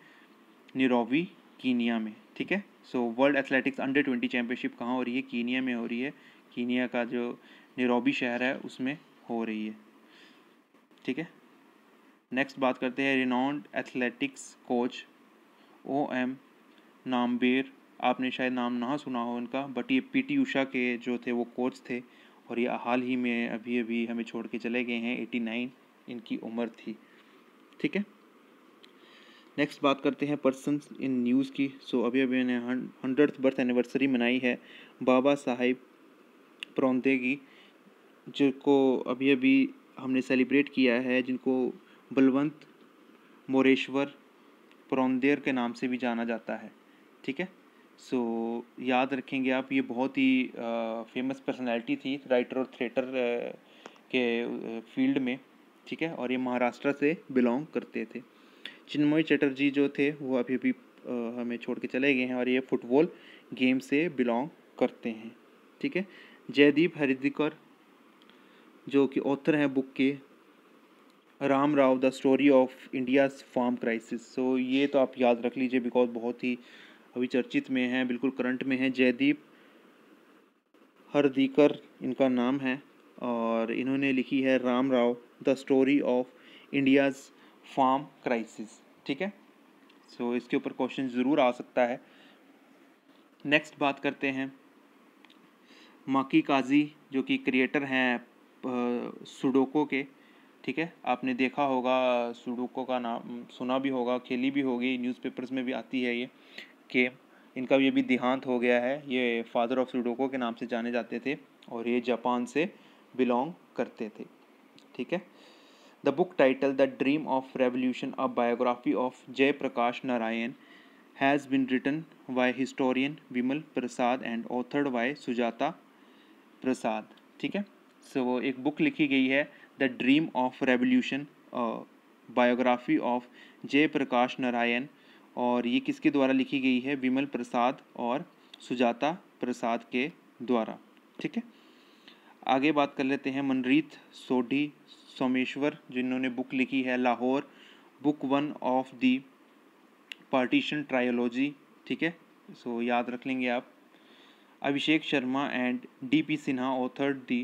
Nairobi Kenya में ठीक है so world athletics under twenty championship कहाँ हो रही है कीनिया में हो रही है कीनिया का जो निरोबी शहर है उसमें हो रही है ठीक है नेक्स्ट बात करते हैं renowned athletics coach O M Nambiar आपने शायद नाम ना सुना हो उनका बट ये पी टी उषा के जो थे वो कोच थे और ये हाल ही में अभी अभी हमें छोड़ के चले गए हैं एटी नाइन इनकी उम्र थी ठीक है नेक्स्ट बात करते हैं पर्सन इन न्यूज़ की सो अभी अभी ने हंड्रेड बर्थ एनिवर्सरी मनाई है बाबा साहेब प्रौंदे की जिनको अभी अभी हमने सेलिब्रेट किया है जिनको बलवंत मोरेश्वर प्रौंदेर के नाम से भी जाना जाता है ठीक है सो so, याद रखेंगे आप ये बहुत ही फेमस पर्सनैलिटी थी राइटर और थिएटर के फील्ड में ठीक है और ये महाराष्ट्र से बिलोंग करते थे चिन्मय चटर्जी जो थे वो अभी अभी हमें छोड़ के चले गए हैं और ये फुटबॉल गेम से बिलोंग करते हैं ठीक है जयदीप हरिदिकर जो कि ऑथर हैं बुक के Ram Rao the story of India's farm crisis so ये तो आप याद रख लीजिए बिकॉज बहुत ही अभी चर्चित में हैं बिल्कुल करंट में है जयदीप हरदीकर इनका नाम है और इन्होंने लिखी है Ram Rao the story of India's farm crisis ठीक है सो so, इसके ऊपर क्वेश्चन ज़रूर आ सकता है नेक्स्ट बात करते हैं माकी काजी जो कि क्रिएटर हैं सुडोको के ठीक है आपने देखा होगा सुडोको का नाम सुना भी होगा खेली भी होगी न्यूज़पेपर्स में भी आती है ये कि इनका ये भी देहांत हो गया है ये फादर ऑफ सुडोको के नाम से जाने जाते थे और ये जापान से बिलोंग करते थे ठीक है the book title the dream of revolution a biography of Jayaprakash Narayan has been written by historian Vimal Prasad and authored by Sujata Prasad ठीक है सो so, एक बुक लिखी गई है the dream of revolution biography of Jayaprakash Narayan और ये किसके द्वारा लिखी गई है विमल प्रसाद और सुजाता प्रसाद के द्वारा ठीक है आगे बात कर लेते हैं मनरीत सोढ़ी सोमेश्वर जिन्होंने बुक लिखी है Lahore book one of the partition trilogy ठीक है सो याद रख लेंगे आप Abhishek Sharma and D P Sinha author the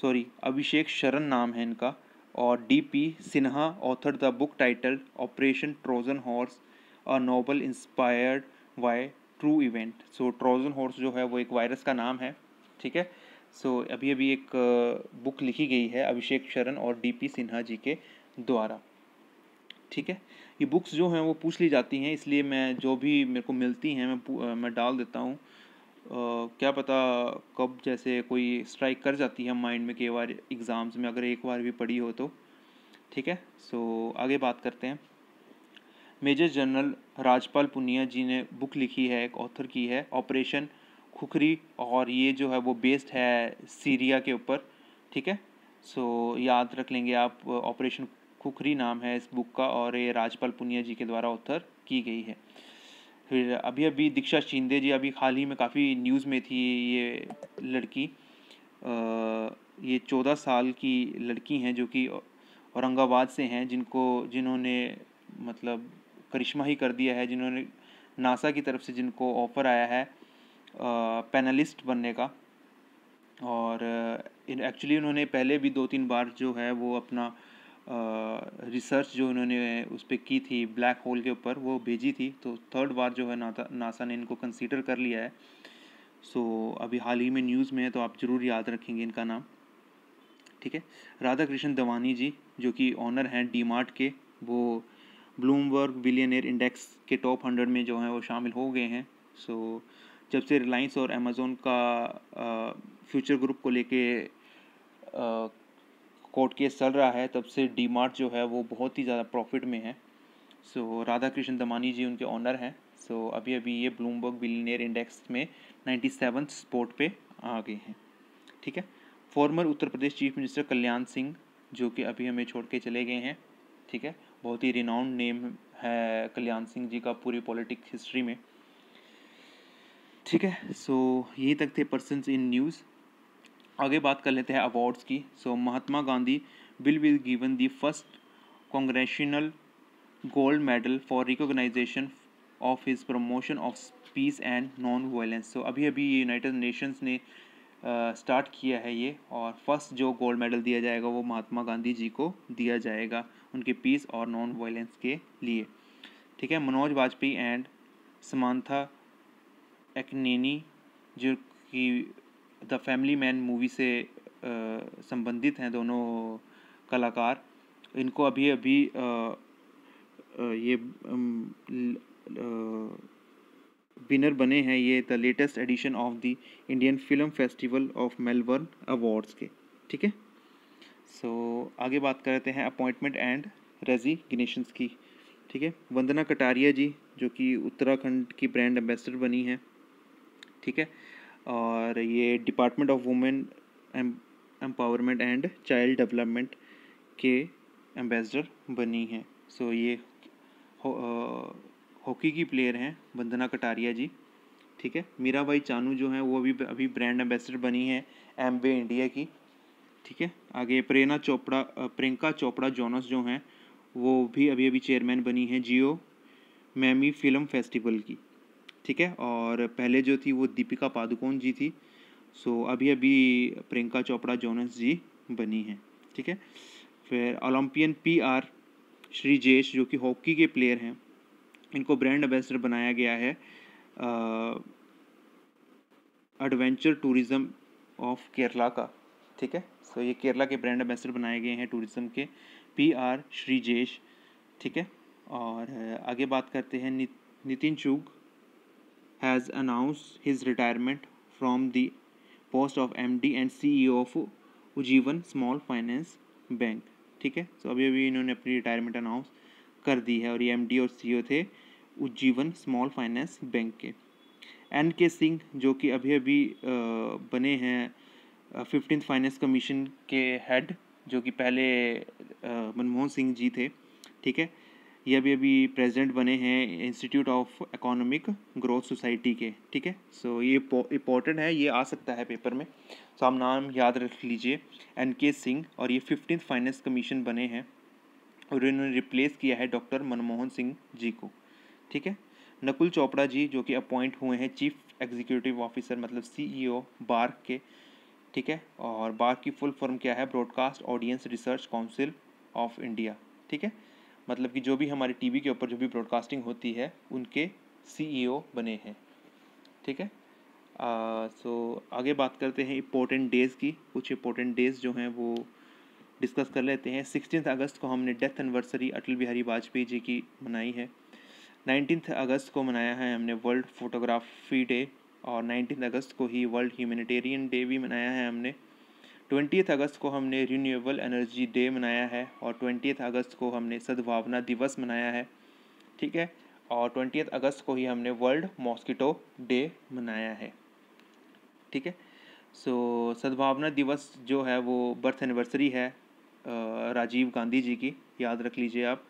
sorry Abhishek Sharan नाम है इनका और D P Sinha author the book title operation Trojan horse a novel inspired by true event so Trojan horse जो है वो एक वायरस का नाम है ठीक है सो so, अभी अभी एक बुक लिखी गई है अभिषेक शरण और डीपी सिन्हा जी के द्वारा ठीक है ये बुक्स जो हैं वो पूछ ली जाती हैं इसलिए मैं जो भी मेरे को मिलती हैं मैं मैं डाल देता हूँ क्या पता कब जैसे कोई स्ट्राइक कर जाती है माइंड में कई बार एग्ज़ाम्स में अगर एक बार भी पढ़ी हो तो ठीक है सो आगे बात करते हैं मेजर जनरल राजपाल पुनिया जी ने बुक लिखी है एक ऑथर की है ऑपरेशन खुखरी और ये जो है वो बेस्ड है सीरिया के ऊपर ठीक है सो याद रख लेंगे आप ऑपरेशन खुखरी नाम है इस बुक का और ये राजपाल पुनिया जी के द्वारा ऑथर की गई है फिर अभी अभी दीक्षा शिंदे जी अभी हाल ही में काफ़ी न्यूज़ में थी ये लड़की आ, ये चौदह साल की लड़की हैं जो कि औरंगाबाद से हैं जिनको जिन्होंने मतलब करिश्मा ही कर दिया है जिन्होंने नासा की तरफ से जिनको ऑफ़र आया है पैनलिस्ट बनने का और एक्चुअली उन्होंने पहले भी दो तीन बार जो है वो अपना रिसर्च जो उन्होंने उस पर की थी ब्लैक होल के ऊपर वो भेजी थी तो थर्ड बार जो है नासा नासा ने इनको कंसीडर कर लिया है सो so, अभी हाल ही में न्यूज़ में है तो आप ज़रूर याद रखेंगे इनका नाम ठीक है राधा कृष्ण दवानी जी जो कि ऑनर हैं डी मार्ट के वो ब्लूमबर्ग बिलियनर इंडेक्स के टॉप हंड्रेड में जो हैं वो शामिल हो गए हैं सो so, जब से रिलायंस और अमेज़ोन का फ्यूचर ग्रुप को लेके कोर्ट केस चल रहा है तब से डी जो है वो बहुत ही ज़्यादा प्रॉफिट में है सो so, राधा कृष्ण दमानी जी उनके ऑनर हैं सो so, अभी अभी ये ब्लूमबर्ग बिलीनियर इंडेक्स में नाइन्टी सेवन स्पोर्ट पे आ गए हैं ठीक है former Uttar Pradesh chief minister Kalyan Singh जो कि अभी हमें छोड़ के चले गए हैं ठीक है बहुत ही रिनाउंड नेम है कल्याण सिंह जी का पूरी पॉलिटिक हिस्ट्री में ठीक है सो यहीं तक थे पर्सन इन न्यूज़ आगे बात कर लेते हैं अवार्ड्स की so so, Mahatma Gandhi will be given the first congressional gold medal for recognition of his promotion of peace and non violence so अभी अभी यूनाइटेड नेशंस ने स्टार्ट uh, किया है ये और फर्स्ट जो गोल्ड मेडल दिया जाएगा वो महात्मा गांधी जी को दिया जाएगा उनके पीस और नॉन वायलेंस के लिए ठीक है मनोज वाजपेयी एंड समानथा एक्नेनी जो कि द फैमिली मैन मूवी से संबंधित हैं दोनों कलाकार इनको अभी अभी ये विनर बने हैं ये the latest edition of the Indian film festival of Melbourne awards के ठीक है सो आगे बात करते हैं अपॉइंटमेंट एंड रेजिग्नेशंस की ठीक है वंदना कटारिया जी जो कि उत्तराखंड की ब्रांड एम्बेसडर बनी हैं ठीक है और ये department of women empowerment and child development के एम्बेसडर बनी हैं सो ये हो, हॉकी की प्लेयर हैं वंदना कटारिया जी ठीक है मीरा भाई चानू जो हैं वो अभी अभी ब्रांड एम्बेसडर बनी हैं एम इंडिया की ठीक है आगे प्रेरणा चोपड़ा प्रियंका चोपड़ा जोनस जो हैं वो भी अभी अभी चेयरमैन बनी हैं जियो मैमी फिल्म फेस्टिवल की ठीक है और पहले जो थी वो दीपिका पादुकोण जी थी सो अभी अभी प्रियंका चोपड़ा जोनस जी बनी हैं ठीक है फिर ओलंपियन पी आर श्री जेश जो कि हॉकी के प्लेयर हैं इनको ब्रांड एम्बेसडर बनाया गया है एडवेंचर टूरिज़्म ऑफ केरला का ठीक है सो ये केरला के ब्रांड एम्बेसडर बनाए गए हैं टूरिज़्म के पी आर श्रीजेश ठीक है और आगे बात करते हैं नि, नितिन चुग has announced his retirement from the post of MD and CEO of Ujjivan small finance bank ठीक है सो अभी अभी इन्होंने अपनी रिटायरमेंट अनाउंस कर दी है और ये एमडी और सीईओ e थे उज्जीवन स्मॉल फाइनेंस बैंक के एन के सिंह जो कि अभी अभी बने हैं फिफ्टीन फाइनेंस कमीशन के हेड जो कि पहले मनमोहन सिंह जी थे ठीक है ये अभी अभी प्रेजिडेंट बने हैं institute of economic growth society के ठीक है सो ये इंपॉर्टेंट है ये आ सकता है पेपर में सो so, आप नाम याद रख लीजिए एन के सिंह और ये फिफ्टीन फाइनेंस कमीशन बने हैं और इन्होंने रिप्लेस किया है डॉक्टर मनमोहन सिंह जी को ठीक है नकुल चोपड़ा जी जो कि अपॉइंट हुए हैं चीफ एग्जीक्यूटिव ऑफिसर मतलब सीईओ e बार्क के ठीक है और बार्क की फुल फॉर्म क्या है broadcast audience research council of India ठीक है मतलब कि जो भी हमारी टीवी के ऊपर जो भी ब्रॉडकास्टिंग होती है उनके सीईओ e बने हैं ठीक है सो so, आगे बात करते हैं इम्पोर्टेंट डेज़ की कुछ इम्पोर्टेंट डेज़ जो हैं वो डिस्कस कर लेते हैं सिक्सटीन अगस्त को हमने डेथ एनिवर्सरी अटल बिहारी वाजपेयी जी की मनाई है नाइनटीन अगस्त को मनाया है हमने वर्ल्ड फोटोग्राफी डे और नाइनटीन अगस्त को ही वर्ल्ड ह्यूमेटेरियन डे भी मनाया है हमने ट्वेंटी अगस्त को हमने रीन्यूएबल एनर्जी डे मनाया है और ट्वेंटी अगस्त को हमने सद्भावना दिवस मनाया है ठीक है और ट्वेंटी अगस्त को ही हमने वर्ल्ड मॉस्किटो डे मनाया है ठीक है सो so, सद्भावना दिवस जो है वो बर्थ एनिवर्सरी है राजीव गांधी जी की याद रख लीजिए आप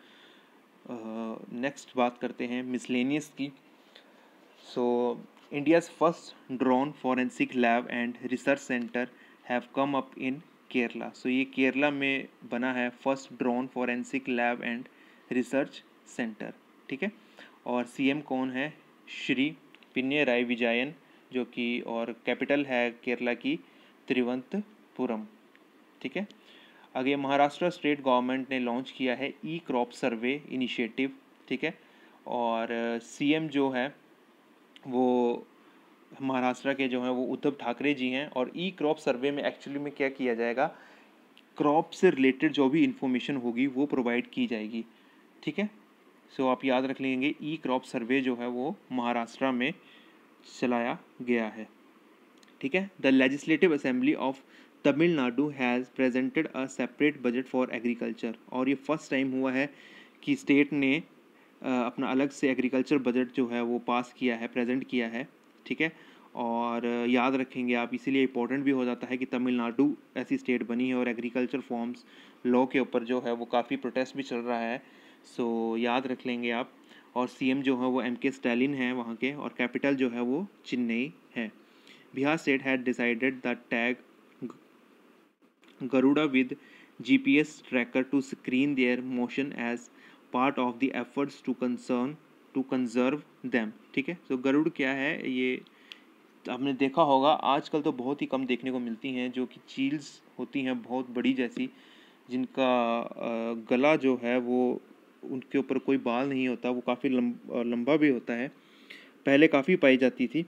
नेक्स्ट बात करते हैं मिसलेनियस की so India's first drone forensic lab and research centre have come up in Kerala so ये केरला में बना है first drone forensic lab and research centre ठीक है और सीएम कौन है श्री राय विजयन जो कि और कैपिटल है केरला की त्रिवंतपुरम ठीक है आगे महाराष्ट्र स्टेट गवर्नमेंट ने लॉन्च किया है ई क्रॉप सर्वे इनिशिएटिव ठीक है और सीएम जो है वो महाराष्ट्र के जो हैं वो उद्धव ठाकरे जी हैं और ई क्रॉप सर्वे में एक्चुअली में क्या किया जाएगा क्रॉप से रिलेटेड जो भी इंफॉर्मेशन होगी वो प्रोवाइड की जाएगी ठीक है सो आप याद रख लेंगे ई क्रॉप सर्वे जो है वो महाराष्ट्र में चलाया गया है ठीक है the legislative assembly of Tamil Nadu has presented a separate budget for agriculture और ये फर्स्ट टाइम हुआ है कि स्टेट ने अपना अलग से एग्रीकल्चर बजट जो है वो पास किया है प्रेजेंट किया है ठीक है और याद रखेंगे आप इसीलिए इम्पोर्टेंट भी हो जाता है कि तमिलनाडु ऐसी स्टेट बनी है और एग्रीकल्चर फॉर्म्स लॉ के ऊपर जो है वो काफ़ी प्रोटेस्ट भी चल रहा है सो याद रख लेंगे आप और सीएम जो है वो एम के स्टैलिन है वहाँ के और कैपिटल जो है वो चेन्नई है Bihar state had decided the tag garuda with GPS tracker to screen their motion as part of the efforts to concern to conserve them ठीक है सो गरुड़ क्या है ये आपने देखा होगा आजकल तो बहुत ही कम देखने को मिलती हैं जो कि चील्स होती हैं बहुत बड़ी जैसी जिनका गला जो है वो उनके ऊपर कोई बाल नहीं होता वो काफ़ी लंबा भी होता है पहले काफ़ी पाई जाती थी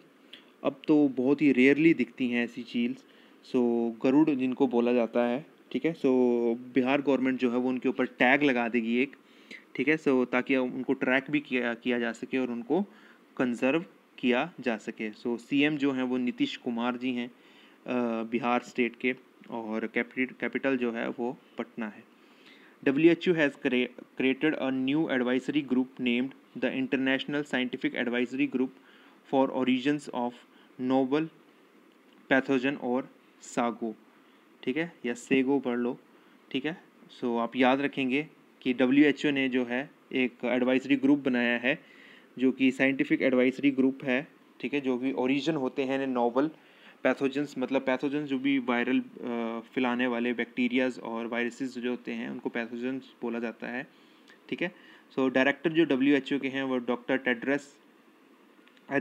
अब तो बहुत ही रेयरली दिखती हैं ऐसी चील्स सो गरुड़ जिनको बोला जाता है ठीक है सो बिहार गवर्नमेंट जो है वो उनके ऊपर टैग लगा देगी एक ठीक है सो so, ताकि उनको ट्रैक भी किया किया जा सके और उनको कंजर्व किया जा सके सो so, सीएम जो हैं वो नीतीश कुमार जी हैं बिहार स्टेट के और कैपिटल जो है वो पटना है W H O has created a new advisory group named the international scientific advisory group for origins of novel pathogen और सागो ठीक है या सेगो पढ़ लो ठीक है सो so, आप याद रखेंगे कि डब्ल्यू ने जो है एक एडवाइजरी ग्रुप बनाया है जो कि साइंटिफिक एडवाइजरी ग्रुप है ठीक है जो कि ओरिजिन होते हैं नॉवल पैथोजेंस मतलब पैथोजेंस जो भी वायरल फैलाने वाले बैक्टीरियाज और वायरसेस जो होते हैं उनको पैथोजेंस बोला जाता है ठीक है सो डायरेक्टर जो डब्ल्यू एच ओ के हैं वो डॉक्टर टेड्रस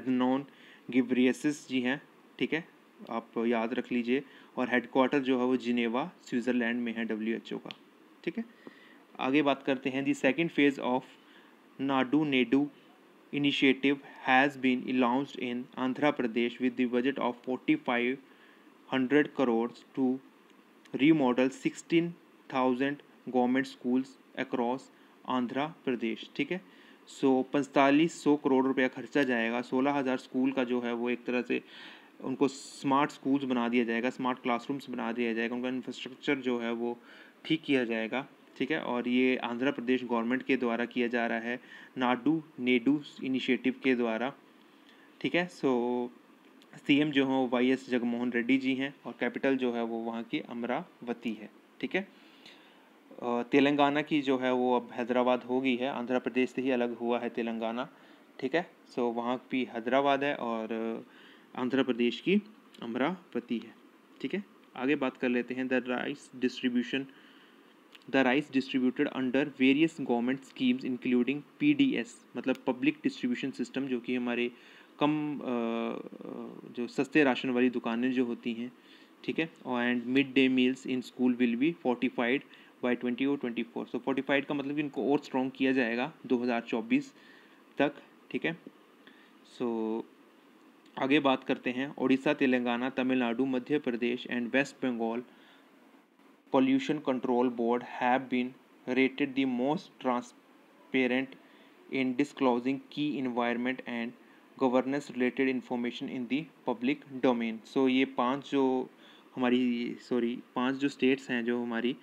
एदनॉन गिब्रियसिस जी हैं ठीक है आप याद रख लीजिए और हेडकोार्टर जो है वो जिनेवा स्विट्ज़रलैंड में है डब्ल्यू एच ओ का ठीक है आगे बात करते हैं the second phase of Nadu Nedu initiative has been initiative in been Pradesh with the budget of forty five hundred crore to remodel sixteen thousand government schools across Andhra Pradesh ठीक है सो पैंतालीस सौ करोड़ रुपया खर्चा जाएगा सोलह हज़ार स्कूल का जो है वो एक तरह से उनको स्मार्ट स्कूल्स बना दिया जाएगा स्मार्ट क्लासरूम्स बना दिया जाएगा उनका इंफ्रास्ट्रक्चर जो है वो ठीक किया जाएगा ठीक है और ये आंध्र प्रदेश गवर्नमेंट के द्वारा किया जा रहा है नाडू नेडू इनिशिएटिव के द्वारा ठीक है सो सीएम जो हैं वाई एस जगमोहन रेड्डी जी हैं और कैपिटल जो है वो वहाँ की अमरावती है ठीक है तेलंगाना की जो है वो अब हैदराबाद हो गई है आंध्र प्रदेश से ही अलग हुआ है तेलंगाना ठीक है सो वहाँ भी हैदराबाद है और आंध्र प्रदेश की अमरावती है ठीक है आगे बात कर लेते हैं the rice distribution the rice distributed under various government schemes including S मतलब पब्लिक डिस्ट्रीब्यूशन सिस्टम जो कि हमारे कम जो सस्ते राशन वाली दुकानें जो होती हैं ठीक है and mid day meals in school will be fortified by twenty और ट्वेंटी फोर सो फोर्टिफाइड का मतलब इनको और स्ट्रॉन्ग किया जाएगा दो हज़ार चौबीस तक ठीक है सो so, आगे बात करते हैं Orissa Telangana Tamil Nadu Madhya Pradesh and West Bengal pollution control board have been rated the most transparent in disclosing key environment and governance related information in the public domain so ये पांच जो हमारी सॉरी पांच जो स्टेट्स हैं जो हमारी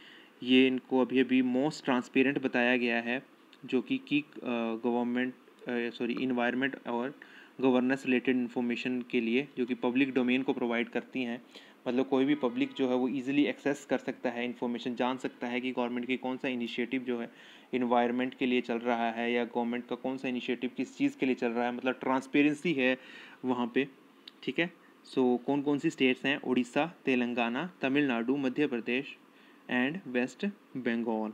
ये इनको अभी अभी मोस्ट ट्रांसपेरेंट बताया गया है जो कि की गवर्नमेंट सॉरी इन्वायरमेंट और गवर्नेंस रिलेटेड इन्फॉर्मेशन के लिए जो कि पब्लिक डोमेन को प्रोवाइड करती हैं मतलब कोई भी पब्लिक जो है वो ईज़िली एक्सेस कर सकता है इन्फॉर्मेशन जान सकता है कि गवर्नमेंट की कौन सा इनिशिएटिव जो है इन्वायरमेंट के लिए चल रहा है या गवर्नमेंट का कौन सा इनिशिएटिव किस चीज़ के लिए चल रहा है मतलब ट्रांसपेरेंसी है वहाँ पर ठीक है सो so, कौन कौन सी स्टेट्स हैं उड़ीसा तेलंगाना तमिलनाडु मध्य प्रदेश एंड वेस्ट बंगाल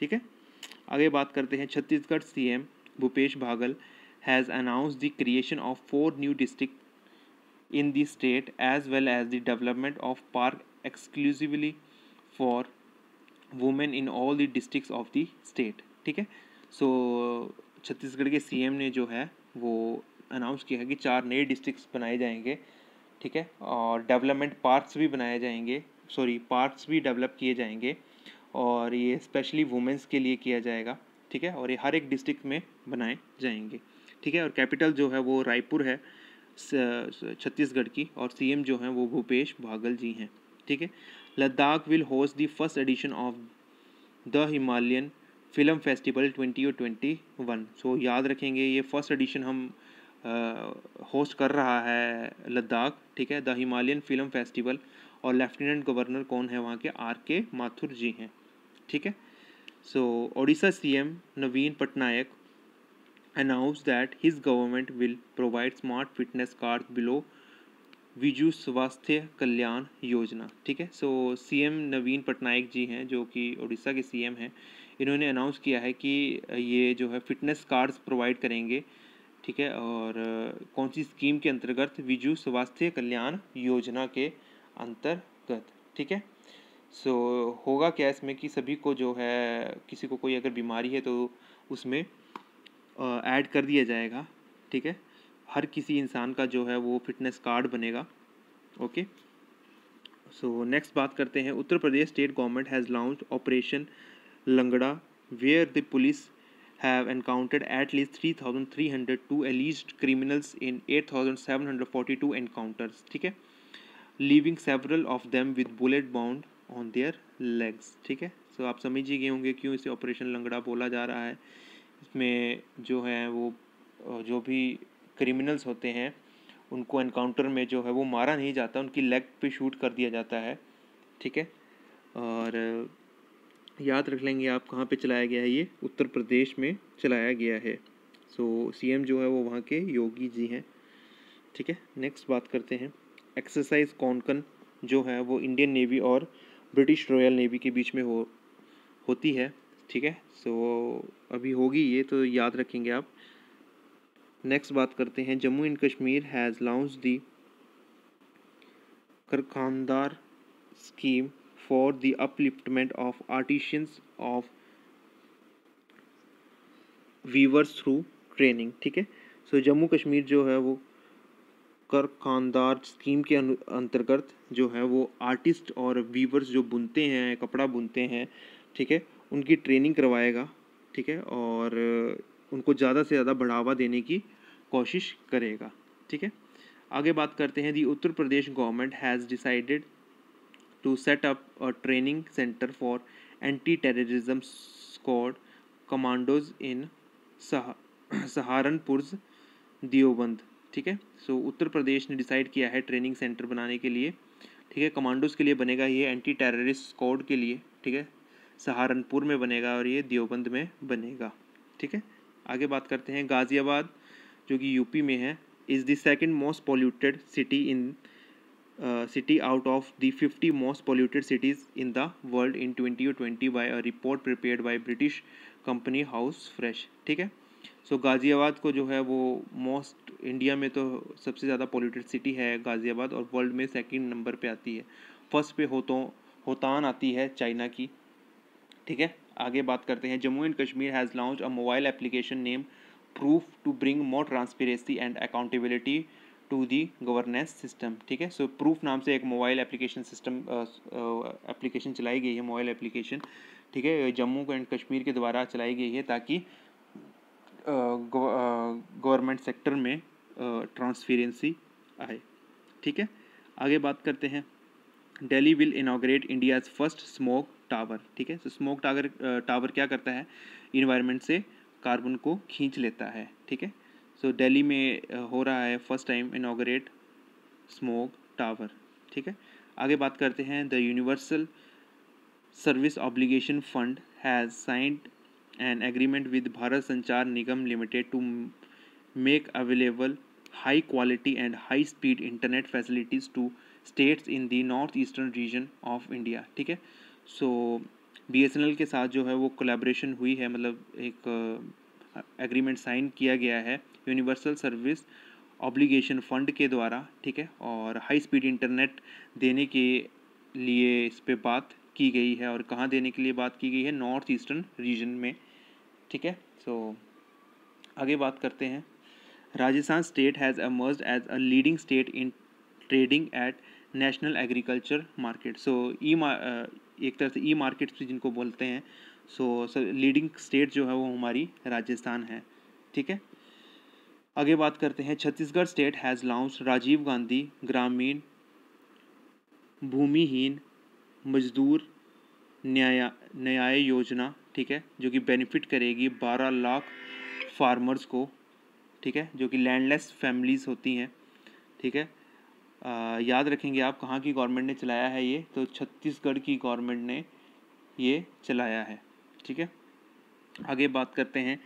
ठीक है आगे बात करते हैं Chhattisgarh C Bhupesh Baghel has announce the creation of four new district in the state as well as the development of park exclusively for women in all the districts of the state ठीक है सो छत्तीसगढ़ के CM ने जो है वो अनाउंस किया है कि चार नए डिस्ट्रिक्स बनाए जाएंगे ठीक है और डेवलपमेंट पार्क्स भी बनाए जाएंगे सॉरी पार्क्स भी डेवलप किए जाएंगे और ये स्पेशली वुमेंस के लिए किया जाएगा ठीक है और ये हर एक डिस्ट्रिक्ट में बनाए जाएंगे ठीक है और कैपिटल जो है वो रायपुर है छत्तीसगढ़ की और सीएम जो हैं वो भूपेश भागल जी हैं ठीक है Ladakh will host the first edition of the Himalayan film festival twenty और ट्वेंटी वन सो याद रखेंगे ये फर्स्ट एडिशन हम होस्ट कर रहा है लद्दाख ठीक है द हिमालयन फिल्म फेस्टिवल और लेफ्टिनेंट गवर्नर कौन है वहाँ के आर के माथुर जी हैं ठीक है so Odisha CM Naveen Patnaik announced that his government will provide smart fitness cards below Biju Swasthya Kalyan योजना ठीक है सो एम नवीन पटनायक जी हैं जो कि उड़ीसा के एम हैं इन्होंने अनाउंस किया है कि ये जो है फिटनेस कार्ड्स प्रोवाइड करेंगे ठीक है और कौन सी स्कीम के अंतर्गत विजू स्वास्थ्य कल्याण योजना के अंतर्गत ठीक है सो होगा क्या इसमें कि सभी को जो है किसी को कोई अगर बीमारी है तो उसमें ऐड कर दिया जाएगा ठीक है हर किसी इंसान का जो है वो फिटनेस कार्ड बनेगा ओके सो नेक्स्ट बात करते हैं Uttar Pradesh state government has launch operation Langda where the police have at least three three thousand hundred two alleged criminals in eight thousand seven hundred forty two encounters ठीक है leaving several of them with bullet wound on their legs ठीक है so so, आप समझ ही गए होंगे क्यों इसे ऑपरेशन लंगड़ा बोला जा रहा है में जो है वो जो भी क्रिमिनल्स होते हैं उनको एनकाउंटर में जो है वो मारा नहीं जाता उनकी लेग पे शूट कर दिया जाता है ठीक है और याद रख लेंगे आप कहाँ पे चलाया गया है ये उत्तर प्रदेश में चलाया गया है सो so, सीएम जो है वो वहाँ के योगी जी हैं ठीक है नेक्स्ट बात करते हैं एक्सरसाइज कौनकन जो है वो इंडियन नेवी और ब्रिटिश रॉयल नेवी के बीच में हो होती है ठीक है सो so, अभी होगी ये तो याद रखेंगे आप नेक्स्ट बात करते हैं Jammu and Kashmir has launch the Karkhandar scheme for the upliftment of artisans of weavers through training ठीक है सो जम्मू कश्मीर जो है वो कर खानदार स्कीम के अंतर्गत जो है वो आर्टिस्ट और वीवर्स जो बुनते हैं कपड़ा बुनते हैं ठीक है उनकी ट्रेनिंग करवाएगा ठीक है और उनको ज़्यादा से ज़्यादा बढ़ावा देने की कोशिश करेगा ठीक है आगे बात करते हैं the Uttar Pradesh government has decided to set up a training centre for anti terrorism squad commandos in Saharanpur Deoband ठीक है सो उत्तर प्रदेश ने डिसाइड किया है ट्रेनिंग सेंटर बनाने के लिए ठीक है कमांडोज़ के लिए बनेगा ये एंटी टेररिस्ट स्क्वाड के लिए ठीक है सहारनपुर में बनेगा और ये देवबंद में बनेगा ठीक है आगे बात करते हैं गाज़ियाबाद जो कि यूपी में है is the second most polluted city in city out of the fifty most polluted cities in the world in twenty twenty by a report prepare by British company house fresh ठीक है so so, Ghaziabad को जो है वो most India में तो सबसे ज़्यादा पोल्यूटेड सिटी है गाज़ियाबाद और वर्ल्ड में सेकेंड नंबर पे आती है फर्स्ट पे हो तो होतान आती है चाइना की ठीक है आगे बात करते हैं Jammu and Kashmir has launch a mobile application name proof to bring more transparency and accountability to the governance system ठीक है सो प्रूफ नाम से एक मोबाइल एप्लीकेशन सिस्टम एप्लीकेशन चलाई गई है मोबाइल एप्लीकेशन ठीक है जम्मू एंड कश्मीर के द्वारा चलाई गई है ताकि गवर्नमेंट सेक्टर में ट्रांसपेरेंसी आए ठीक है आगे बात करते हैं Delhi will inaugurate India's first smoke tower ठीक है तो स्मोक टावर टावर क्या करता है इन्वायरमेंट से कार्बन को खींच लेता है ठीक है सो दिल्ली में uh, हो रहा है first time inaugurate smoke tower ठीक है आगे बात करते हैं the universal service obligation fund has signed an agreement with Bharat Sanchar Nigam limited to make available high quality and high speed internet facilities to states in the north eastern region of India ठीक है so B S N L के साथ जो है वो collaboration हुई है मतलब एक एग्रीमेंट साइन किया गया है यूनिवर्सल सर्विस ऑब्लिगेशन फंड के द्वारा ठीक है और हाई स्पीड इंटरनेट देने के लिए इस पर बात की गई है और कहाँ देने के लिए बात की गई है नॉर्थ ईस्टर्न रीजन में ठीक है सो so, आगे बात करते हैं Rajasthan state has emerge as a leading state in trading at national agriculture market so e एक तरह से ई मार्केट्स भी जिनको बोलते हैं सो लीडिंग स्टेट जो है वो हमारी राजस्थान है ठीक है आगे बात करते हैं Chhattisgarh state has launch Rajiv Gandhi Gramin Bhumihin मजदूर न्याय न्याय योजना ठीक है जो कि बेनिफिट करेगी बारह लाख फार्मर्स को ठीक है जो कि लैंडलेस फैमिलीज़ होती हैं ठीक है याद रखेंगे आप कहाँ की गवर्नमेंट ने चलाया है ये तो छत्तीसगढ़ की गवर्नमेंट ने ये चलाया है ठीक है आगे बात करते हैं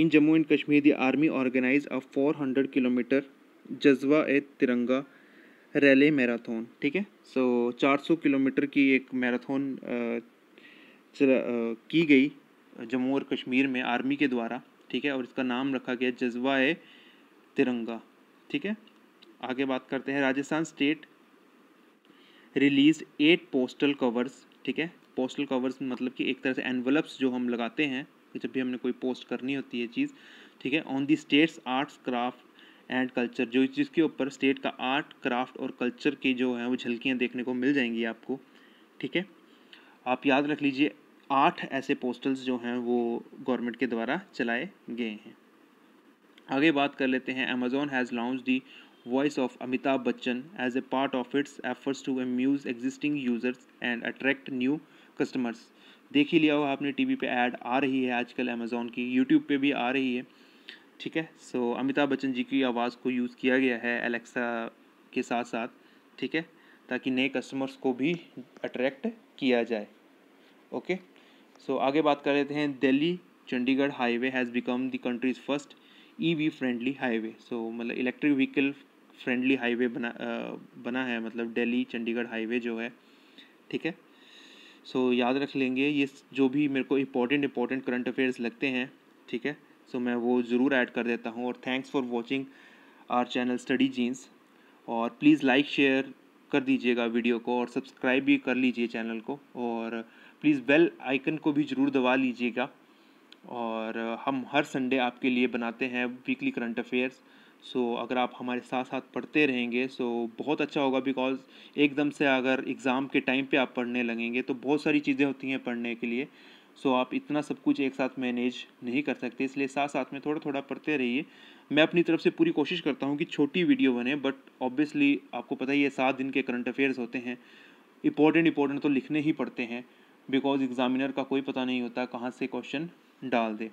in Jammu and Kashmir the army organise a four hundred kilometre Jazba e तिरंगा रैले मैराथन ठीक है सो चार सौ किलोमीटर की एक मैराथन की गई जम्मू और कश्मीर में आर्मी के द्वारा ठीक है और इसका नाम रखा गया जज्बा ए तिरंगा ठीक है आगे बात करते हैं Rajasthan state release eight postal covers ठीक है पोस्टल कवर्स मतलब कि एक तरह से एनवलप्स जो हम लगाते हैं कि जब भी हमने कोई पोस्ट करनी होती है चीज़ ठीक है on the states arts craft and culture जो जिसके ऊपर स्टेट का आर्ट क्राफ्ट और कल्चर की जो है वो झलकियाँ देखने को मिल जाएंगी आपको ठीक है आप याद रख लीजिए आठ ऐसे पोस्टल्स जो हैं वो गवर्नमेंट के द्वारा चलाए गए हैं आगे बात कर लेते हैं Amazon has launch the voice of Amitabh Bachchan as a part of its efforts to amuse existing users and attract new customers. देख ही लिया हो आपने टीवी पे ऐड आ रही है आजकल अमेज़ोन की यूट्यूब पे भी आ रही है ठीक है सो so, अमिताभ बच्चन जी की आवाज़ को यूज़ किया गया है एलेक्सा के साथ साथ ठीक है ताकि नए कस्टमर्स को भी अट्रैक्ट किया जाए ओके सो so, आगे बात कर लेते हैं Delhi Chandigarh highway has become the country's first E V friendly highway so मतलब इलेक्ट्रिक व्हीकल फ्रेंडली हाईवे बना बना है मतलब दिल्ली चंडीगढ़ हाईवे जो है ठीक है सो so, याद रख लेंगे ये जो भी मेरे को इंपॉर्टेंट इम्पोर्टेंट करंट अफेयर्स लगते हैं ठीक है सो so, मैं वो ज़रूर ऐड कर देता हूँ और thanks for watching our channel study genes और प्लीज़ लाइक शेयर कर दीजिएगा वीडियो को और सब्सक्राइब भी कर लीजिए चैनल को और प्लीज़ बेल आइकन को भी ज़रूर दबा लीजिएगा और हम हर संडे आपके लिए बनाते हैं weekly current affairs so so, अगर आप हमारे साथ साथ पढ़ते रहेंगे सो so, बहुत अच्छा होगा बिकॉज एकदम से अगर एग्ज़ाम के टाइम पे आप पढ़ने लगेंगे तो बहुत सारी चीज़ें होती हैं पढ़ने के लिए सो so, आप इतना सब कुछ एक साथ मैनेज नहीं कर सकते इसलिए साथ साथ में थोड़ा थोड़ा पढ़ते रहिए मैं अपनी तरफ से पूरी कोशिश करता हूँ कि छोटी वीडियो बने बट ऑब्वियसली आपको पता ही है सात दिन के करंट अफेयर्स होते हैं इंपॉर्टेंट इंपॉर्टेंट तो लिखने ही पड़ते हैं बिकॉज एग्ज़ामिनर का कोई पता नहीं होता कहाँ से क्वेश्चन डाल दे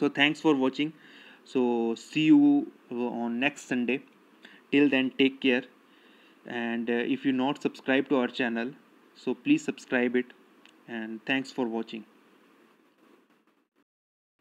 so thanks for watching so see you on next sunday till then take care and uh, if you not subscribe to our channel so please subscribe it and thanks for watching